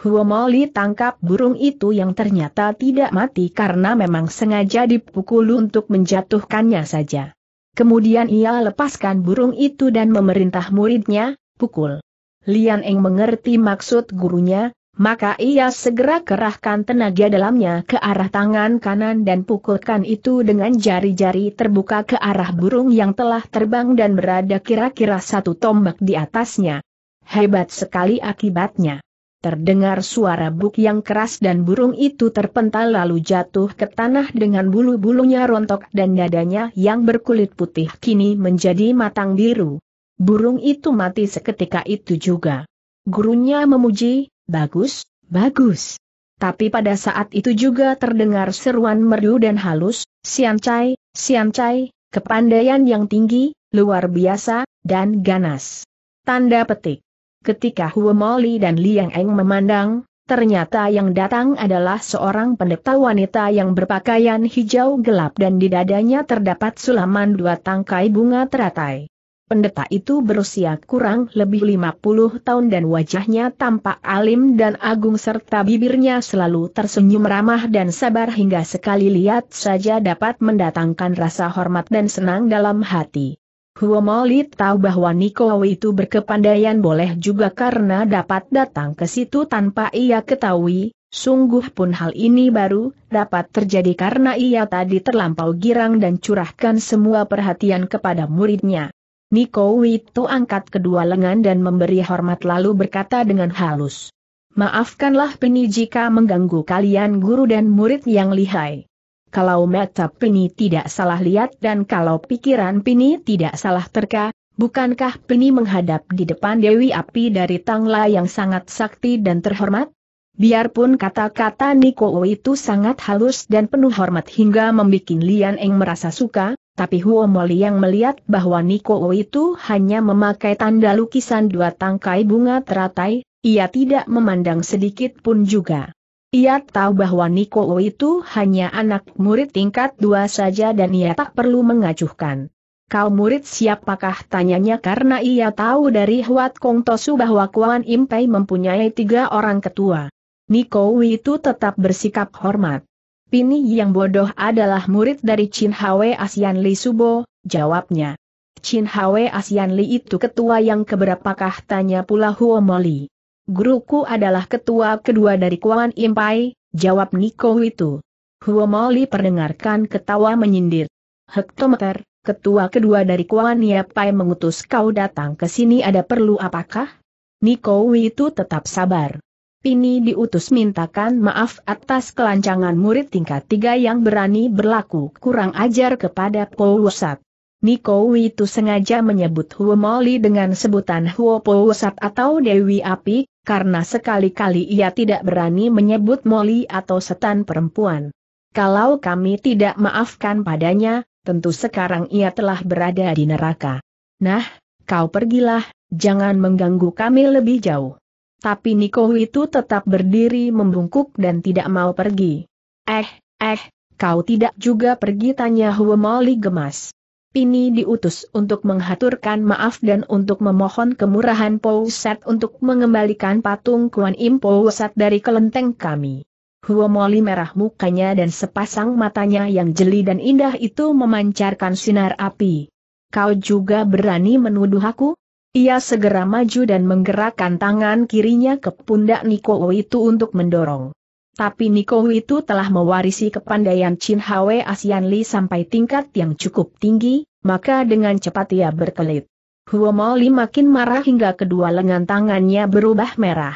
Huomoli tangkap burung itu yang ternyata tidak mati karena memang sengaja dipukul untuk menjatuhkannya saja. Kemudian ia lepaskan burung itu dan memerintah muridnya, pukul. Lian Eng mengerti maksud gurunya, maka ia segera kerahkan tenaga dalamnya ke arah tangan kanan dan pukulkan itu dengan jari-jari terbuka ke arah burung yang telah terbang dan berada kira-kira satu tombak di atasnya. Hebat sekali akibatnya. Terdengar suara buk yang keras dan burung itu terpental lalu jatuh ke tanah dengan bulu-bulunya rontok dan dadanya yang berkulit putih kini menjadi matang biru. Burung itu mati seketika itu juga. Gurunya memuji, bagus, bagus. Tapi pada saat itu juga terdengar seruan merdu dan halus, siancai, siancai, kepandaian yang tinggi, luar biasa, dan ganas. Tanda petik. Ketika Huo Moli dan Liang Eng memandang, ternyata yang datang adalah seorang pendeta wanita yang berpakaian hijau gelap dan di dadanya terdapat sulaman dua tangkai bunga teratai. Pendeta itu berusia kurang lebih 50 tahun dan wajahnya tampak alim dan agung serta bibirnya selalu tersenyum ramah dan sabar hingga sekali lihat saja dapat mendatangkan rasa hormat dan senang dalam hati. Huo Molit tahu bahwa Nikowi itu berkepandaian boleh juga karena dapat datang ke situ tanpa ia ketahui, sungguh pun hal ini baru dapat terjadi karena ia tadi terlampau girang dan curahkan semua perhatian kepada muridnya. Nikowo itu angkat kedua lengan dan memberi hormat lalu berkata dengan halus. Maafkanlah Peni jika mengganggu kalian guru dan murid yang lihai. Kalau mata Pini tidak salah lihat dan kalau pikiran Pini tidak salah terka, bukankah Pini menghadap di depan Dewi Api dari Tangla yang sangat sakti dan terhormat? Biarpun kata-kata Niko itu sangat halus dan penuh hormat hingga membuat Lian Eng merasa suka, tapi Huo Moli yang melihat bahwa Niko itu hanya memakai tanda lukisan dua tangkai bunga teratai, ia tidak memandang sedikit pun juga. Ia tahu bahwa Niko itu hanya anak murid tingkat dua saja dan ia tak perlu mengacuhkan. Kau murid siapakah tanyanya karena ia tahu dari Huat Kong Tosu bahwa Kuan Impei mempunyai tiga orang ketua. Niko itu tetap bersikap hormat. Pini yang bodoh adalah murid dari Chin Hwe Asian Li Subo, jawabnya. Chin Hwe Asian Li itu ketua yang keberapakah tanya pula Huomoli. Guruku adalah ketua kedua dari Kuan Impai, jawab Niko itu. Huomoli perdengarkan ketawa menyindir. Hektometer, ketua kedua dari Kuan Yapai mengutus kau datang ke sini ada perlu apakah? Niko itu tetap sabar. Pini diutus mintakan maaf atas kelancangan murid tingkat tiga yang berani berlaku kurang ajar kepada Powusat. Niko itu sengaja menyebut Huomoli dengan sebutan Huo Powusat atau Dewi Api, karena sekali-kali ia tidak berani menyebut Molly atau setan perempuan. Kalau kami tidak maafkan padanya, tentu sekarang ia telah berada di neraka. Nah, kau pergilah, jangan mengganggu kami lebih jauh. Tapi Niko itu tetap berdiri membungkuk dan tidak mau pergi. Eh, eh, kau tidak juga pergi tanya Hua Molly gemas. Pini diutus untuk menghaturkan maaf dan untuk memohon kemurahan Pouset untuk mengembalikan patung Kuan Im Pouset dari kelenteng kami. Huomoli merah mukanya dan sepasang matanya yang jeli dan indah itu memancarkan sinar api. Kau juga berani menuduh aku? Ia segera maju dan menggerakkan tangan kirinya ke pundak Niko itu untuk mendorong. Tapi Niko itu telah mewarisi kepandaian Chin Hwe Asian Li sampai tingkat yang cukup tinggi, maka dengan cepat ia berkelit. Huo Li makin marah hingga kedua lengan tangannya berubah merah.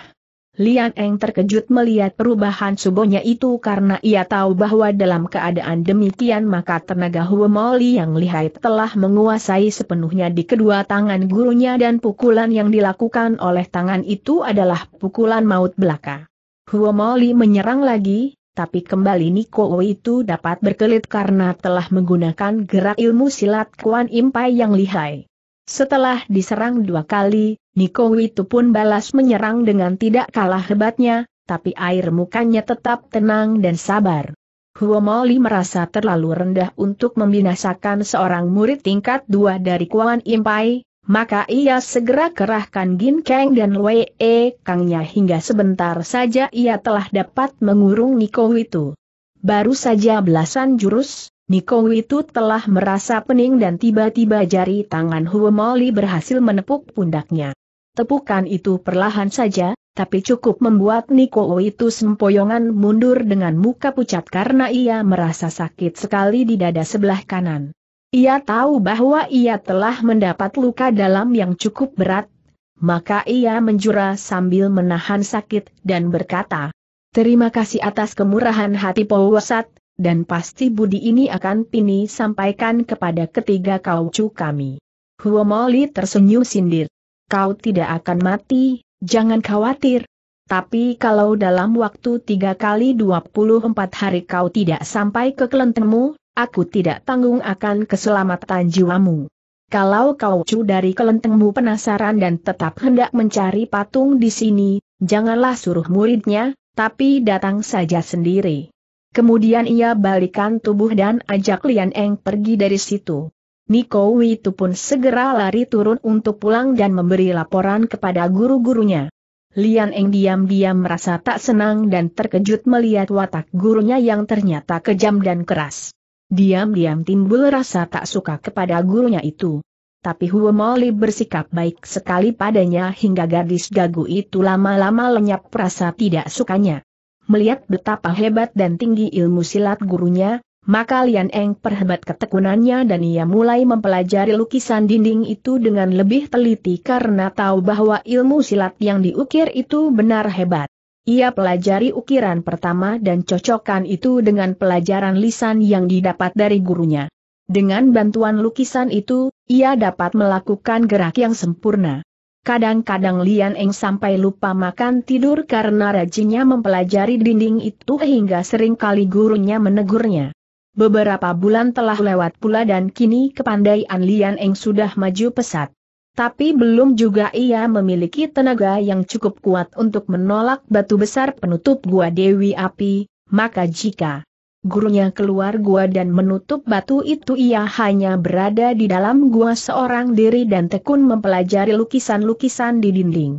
Lian Eng terkejut melihat perubahan subonya itu karena ia tahu bahwa dalam keadaan demikian maka tenaga Huo Li yang lihai telah menguasai sepenuhnya di kedua tangan gurunya dan pukulan yang dilakukan oleh tangan itu adalah pukulan maut belaka. Huomoli menyerang lagi, tapi kembali Niko itu dapat berkelit karena telah menggunakan gerak ilmu silat Kuan Impai yang lihai. Setelah diserang dua kali, Niko itu pun balas menyerang dengan tidak kalah hebatnya, tapi air mukanya tetap tenang dan sabar. Huomoli merasa terlalu rendah untuk membinasakan seorang murid tingkat dua dari Kuan Impai, maka ia segera kerahkan Gin Kang dan Wei E Kangnya hingga sebentar saja ia telah dapat mengurung Niko Witu. Baru saja belasan jurus, Niko Witu telah merasa pening dan tiba-tiba jari tangan Huomoli berhasil menepuk pundaknya. Tepukan itu perlahan saja, tapi cukup membuat Niko Witu sempoyongan mundur dengan muka pucat karena ia merasa sakit sekali di dada sebelah kanan. Ia tahu bahwa ia telah mendapat luka dalam yang cukup berat, maka ia menjura sambil menahan sakit dan berkata, Terima kasih atas kemurahan hati Powosat, dan pasti budi ini akan Pini sampaikan kepada ketiga kaucu kami. Huomoli tersenyum sindir. Kau tidak akan mati, jangan khawatir. Tapi kalau dalam waktu tiga kali 24 hari kau tidak sampai ke kelentengmu, aku tidak tanggung akan keselamatan jiwamu. Kalau kau cu dari kelentengmu penasaran dan tetap hendak mencari patung di sini, janganlah suruh muridnya, tapi datang saja sendiri. Kemudian ia balikan tubuh dan ajak Lian Eng pergi dari situ. Niko itu pun segera lari turun untuk pulang dan memberi laporan kepada guru-gurunya. Lian Eng diam-diam merasa tak senang dan terkejut melihat watak gurunya yang ternyata kejam dan keras. Diam-diam timbul rasa tak suka kepada gurunya itu. Tapi Huo Moli bersikap baik sekali padanya hingga gadis gagu itu lama-lama lenyap rasa tidak sukanya. Melihat betapa hebat dan tinggi ilmu silat gurunya, maka Lian Eng perhebat ketekunannya dan ia mulai mempelajari lukisan dinding itu dengan lebih teliti karena tahu bahwa ilmu silat yang diukir itu benar hebat. Ia pelajari ukiran pertama dan cocokkan itu dengan pelajaran lisan yang didapat dari gurunya. Dengan bantuan lukisan itu, ia dapat melakukan gerak yang sempurna. Kadang-kadang Lian Eng sampai lupa makan tidur karena rajinnya mempelajari dinding itu hingga sering kali gurunya menegurnya. Beberapa bulan telah lewat pula dan kini kepandaian Lian Eng sudah maju pesat tapi belum juga ia memiliki tenaga yang cukup kuat untuk menolak batu besar penutup gua Dewi Api, maka jika gurunya keluar gua dan menutup batu itu ia hanya berada di dalam gua seorang diri dan tekun mempelajari lukisan-lukisan di dinding.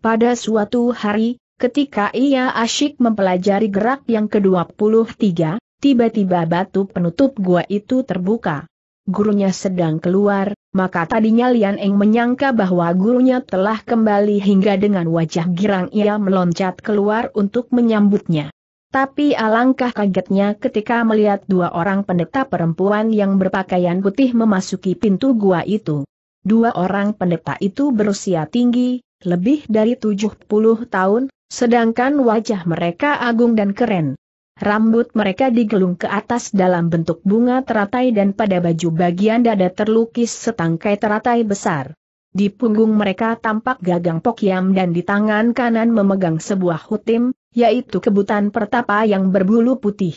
Pada suatu hari, ketika ia asyik mempelajari gerak yang ke-23, tiba-tiba batu penutup gua itu terbuka. Gurunya sedang keluar, maka tadinya Lian Eng menyangka bahwa gurunya telah kembali hingga dengan wajah girang ia meloncat keluar untuk menyambutnya. Tapi alangkah kagetnya ketika melihat dua orang pendeta perempuan yang berpakaian putih memasuki pintu gua itu. Dua orang pendeta itu berusia tinggi, lebih dari 70 tahun, sedangkan wajah mereka agung dan keren. Rambut mereka digelung ke atas dalam bentuk bunga teratai dan pada baju bagian dada terlukis setangkai teratai besar. Di punggung mereka tampak gagang pokyam dan di tangan kanan memegang sebuah hutim, yaitu kebutan pertapa yang berbulu putih.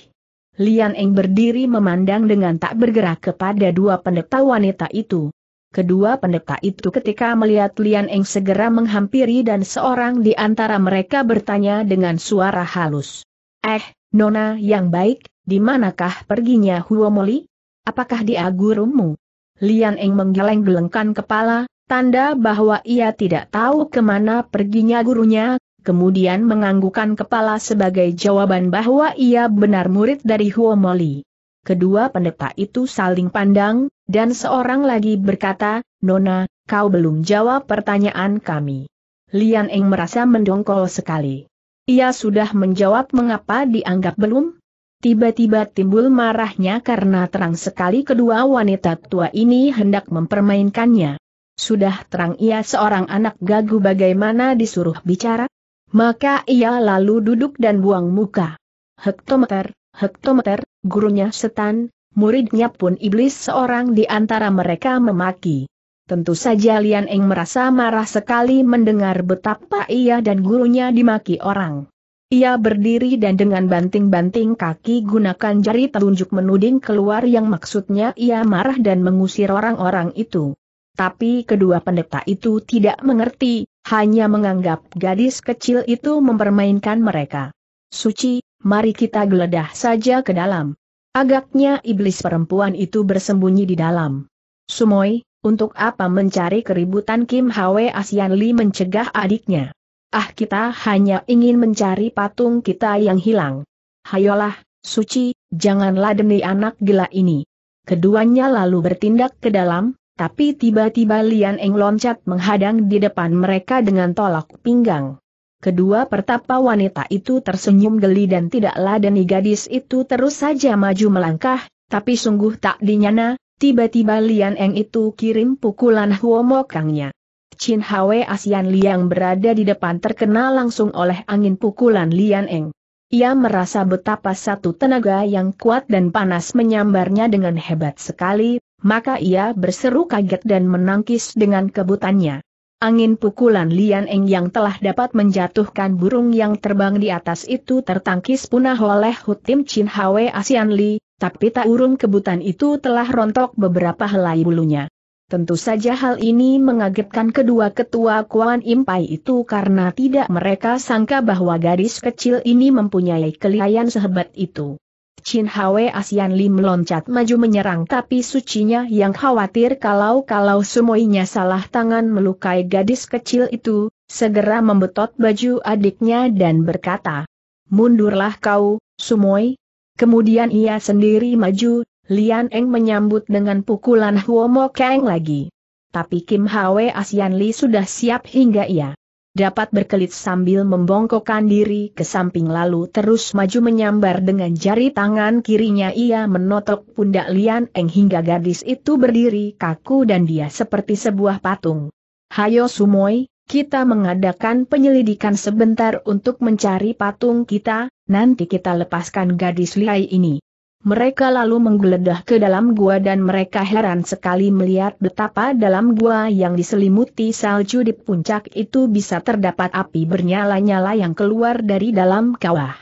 Lian Eng berdiri memandang dengan tak bergerak kepada dua pendeta wanita itu. Kedua pendeta itu ketika melihat Lian Eng segera menghampiri dan seorang di antara mereka bertanya dengan suara halus. Eh, Nona yang baik, di manakah perginya Huomoli? Apakah dia gurumu? Lian Eng menggeleng-gelengkan kepala, tanda bahwa ia tidak tahu kemana perginya gurunya, kemudian menganggukan kepala sebagai jawaban bahwa ia benar murid dari Huomoli. Kedua pendeta itu saling pandang, dan seorang lagi berkata, Nona, kau belum jawab pertanyaan kami. Lian Eng merasa mendongkol sekali. Ia sudah menjawab mengapa dianggap belum? Tiba-tiba timbul marahnya karena terang sekali kedua wanita tua ini hendak mempermainkannya. Sudah terang ia seorang anak gagu bagaimana disuruh bicara? Maka ia lalu duduk dan buang muka. Hektometer, hektometer, gurunya setan, muridnya pun iblis seorang di antara mereka memaki. Tentu saja Lian Eng merasa marah sekali mendengar betapa ia dan gurunya dimaki orang. Ia berdiri dan dengan banting-banting kaki gunakan jari telunjuk menuding keluar yang maksudnya ia marah dan mengusir orang-orang itu. Tapi kedua pendeta itu tidak mengerti, hanya menganggap gadis kecil itu mempermainkan mereka. Suci, mari kita geledah saja ke dalam. Agaknya iblis perempuan itu bersembunyi di dalam. Sumoy, untuk apa mencari keributan Kim Hwe Asian Li mencegah adiknya? Ah kita hanya ingin mencari patung kita yang hilang. Hayolah, suci, janganlah demi anak gila ini. Keduanya lalu bertindak ke dalam, tapi tiba-tiba Lian Eng loncat menghadang di depan mereka dengan tolak pinggang. Kedua pertapa wanita itu tersenyum geli dan tidaklah demi gadis itu terus saja maju melangkah, tapi sungguh tak dinyana, Tiba-tiba Lian Eng itu kirim pukulan huomokangnya. Chin Hwe Asian Liang berada di depan terkena langsung oleh angin pukulan Lian Eng. Ia merasa betapa satu tenaga yang kuat dan panas menyambarnya dengan hebat sekali, maka ia berseru kaget dan menangkis dengan kebutannya. Angin pukulan Lian Eng yang telah dapat menjatuhkan burung yang terbang di atas itu tertangkis punah oleh Hutim Chin Hwe Asian Li, tapi tak urung kebutan itu telah rontok beberapa helai bulunya. Tentu saja hal ini mengagetkan kedua ketua Kuan Impai itu karena tidak mereka sangka bahwa gadis kecil ini mempunyai kelihayan sehebat itu. Chin Hwe Asian Lim loncat maju menyerang tapi sucinya yang khawatir kalau-kalau semuanya salah tangan melukai gadis kecil itu, segera membetot baju adiknya dan berkata, Mundurlah kau, Sumoy, Kemudian ia sendiri maju, Lian Eng menyambut dengan pukulan Huomo Kang lagi. Tapi Kim Hwe Asian Li sudah siap hingga ia dapat berkelit sambil membongkokkan diri ke samping lalu terus maju menyambar dengan jari tangan kirinya ia menotok pundak Lian Eng hingga gadis itu berdiri kaku dan dia seperti sebuah patung. Hayo Sumoi, kita mengadakan penyelidikan sebentar untuk mencari patung kita, nanti kita lepaskan gadis liai ini. Mereka lalu menggeledah ke dalam gua dan mereka heran sekali melihat betapa dalam gua yang diselimuti salju di puncak itu bisa terdapat api bernyala-nyala yang keluar dari dalam kawah.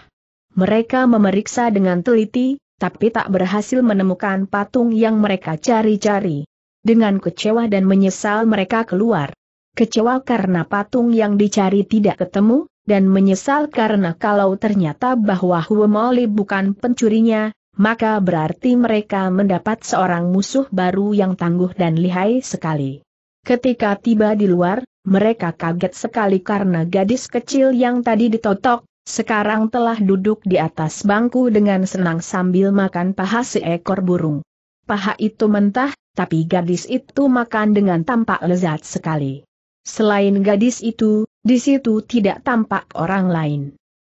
Mereka memeriksa dengan teliti, tapi tak berhasil menemukan patung yang mereka cari-cari. Dengan kecewa dan menyesal mereka keluar. Kecewa karena patung yang dicari tidak ketemu, dan menyesal karena kalau ternyata bahwa Huomoli bukan pencurinya, maka berarti mereka mendapat seorang musuh baru yang tangguh dan lihai sekali. Ketika tiba di luar, mereka kaget sekali karena gadis kecil yang tadi ditotok, sekarang telah duduk di atas bangku dengan senang sambil makan paha seekor burung. Paha itu mentah, tapi gadis itu makan dengan tampak lezat sekali. Selain gadis itu, di situ tidak tampak orang lain.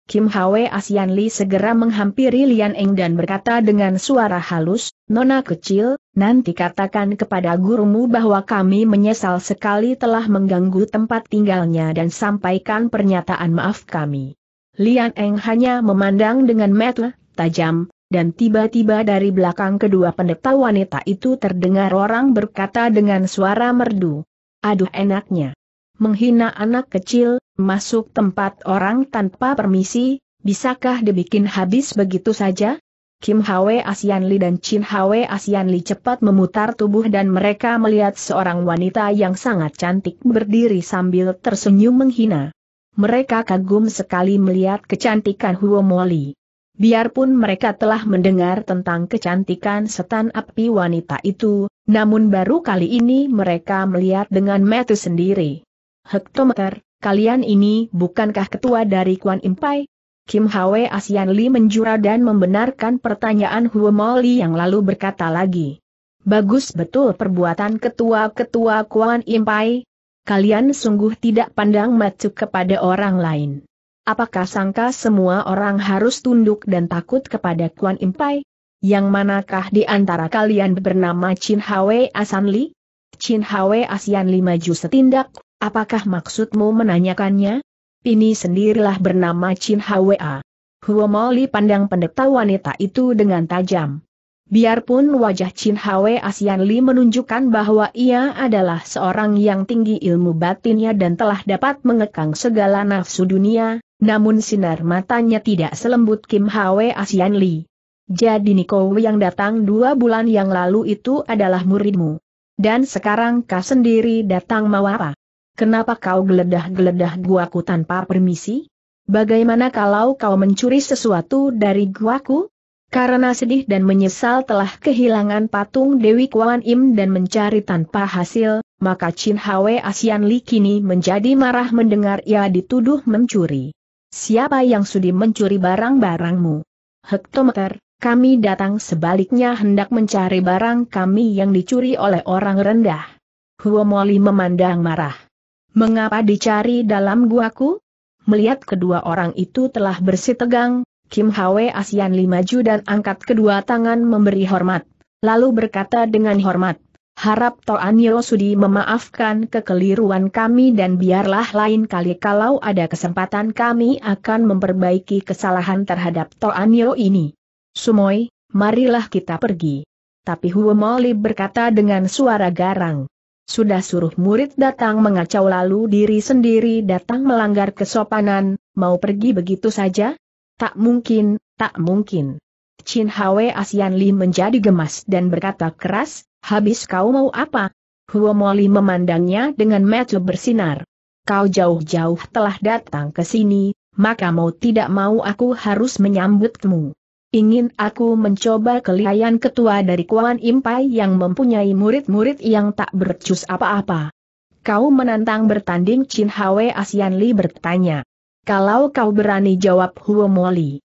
Kim Hwe Asian Li segera menghampiri Lian Eng dan berkata dengan suara halus, Nona kecil, nanti katakan kepada gurumu bahwa kami menyesal sekali telah mengganggu tempat tinggalnya dan sampaikan pernyataan maaf kami. Lian Eng hanya memandang dengan mata tajam, dan tiba-tiba dari belakang kedua pendeta wanita itu terdengar orang berkata dengan suara merdu. Aduh enaknya menghina anak kecil, masuk tempat orang tanpa permisi, bisakah dibikin habis begitu saja? Kim Hwe Asianli dan Chin Hwe Asianli cepat memutar tubuh dan mereka melihat seorang wanita yang sangat cantik berdiri sambil tersenyum menghina. Mereka kagum sekali melihat kecantikan Huo Moli. Biarpun mereka telah mendengar tentang kecantikan setan api wanita itu, namun baru kali ini mereka melihat dengan mata sendiri. Hektometer, kalian ini bukankah ketua dari Kuan Impai? Kim Hwe Asian Li menjura dan membenarkan pertanyaan Hua Moli yang lalu berkata lagi. Bagus betul perbuatan ketua-ketua Kuan Impai. Kalian sungguh tidak pandang mata kepada orang lain. Apakah sangka semua orang harus tunduk dan takut kepada Kuan Impai? Yang manakah di antara kalian bernama Chin Hwe Asan Li? Chin Hwe Asian Li maju setindak, Apakah maksudmu menanyakannya? Ini sendirilah bernama Chin Hwa. Huo Moli pandang pendeta wanita itu dengan tajam. Biarpun wajah Chin Hwa Asian Li menunjukkan bahwa ia adalah seorang yang tinggi ilmu batinnya dan telah dapat mengekang segala nafsu dunia, namun sinar matanya tidak selembut Kim Hwa Asian Li. Jadi Niko yang datang dua bulan yang lalu itu adalah muridmu. Dan sekarang kau sendiri datang mau apa? Kenapa kau geledah-geledah guaku tanpa permisi? Bagaimana kalau kau mencuri sesuatu dari guaku? Karena sedih dan menyesal telah kehilangan patung Dewi Kuan Im dan mencari tanpa hasil, maka Chin Hwe Asian Li kini menjadi marah mendengar ia dituduh mencuri. Siapa yang sudi mencuri barang-barangmu? Hektometer, kami datang sebaliknya hendak mencari barang kami yang dicuri oleh orang rendah. Huomoli memandang marah. Mengapa dicari dalam guaku? Melihat kedua orang itu telah tegang, Kim Hwe Asian Li maju dan angkat kedua tangan memberi hormat. Lalu berkata dengan hormat, Harap Toan Sudi memaafkan kekeliruan kami dan biarlah lain kali kalau ada kesempatan kami akan memperbaiki kesalahan terhadap Toan Yo ini. Sumoy, marilah kita pergi. Tapi Moli berkata dengan suara garang, sudah suruh murid datang mengacau lalu diri sendiri datang melanggar kesopanan, mau pergi begitu saja? Tak mungkin, tak mungkin. Chin Hwe Asian Li menjadi gemas dan berkata keras, habis kau mau apa? Huo Moli memandangnya dengan mata bersinar. Kau jauh-jauh telah datang ke sini, maka mau tidak mau aku harus menyambutmu. Ingin aku mencoba kelihayan ketua dari Kuan Impai yang mempunyai murid-murid yang tak bercus apa-apa. Kau menantang bertanding Chin Hwe Asian Li bertanya. Kalau kau berani jawab Huo Moli,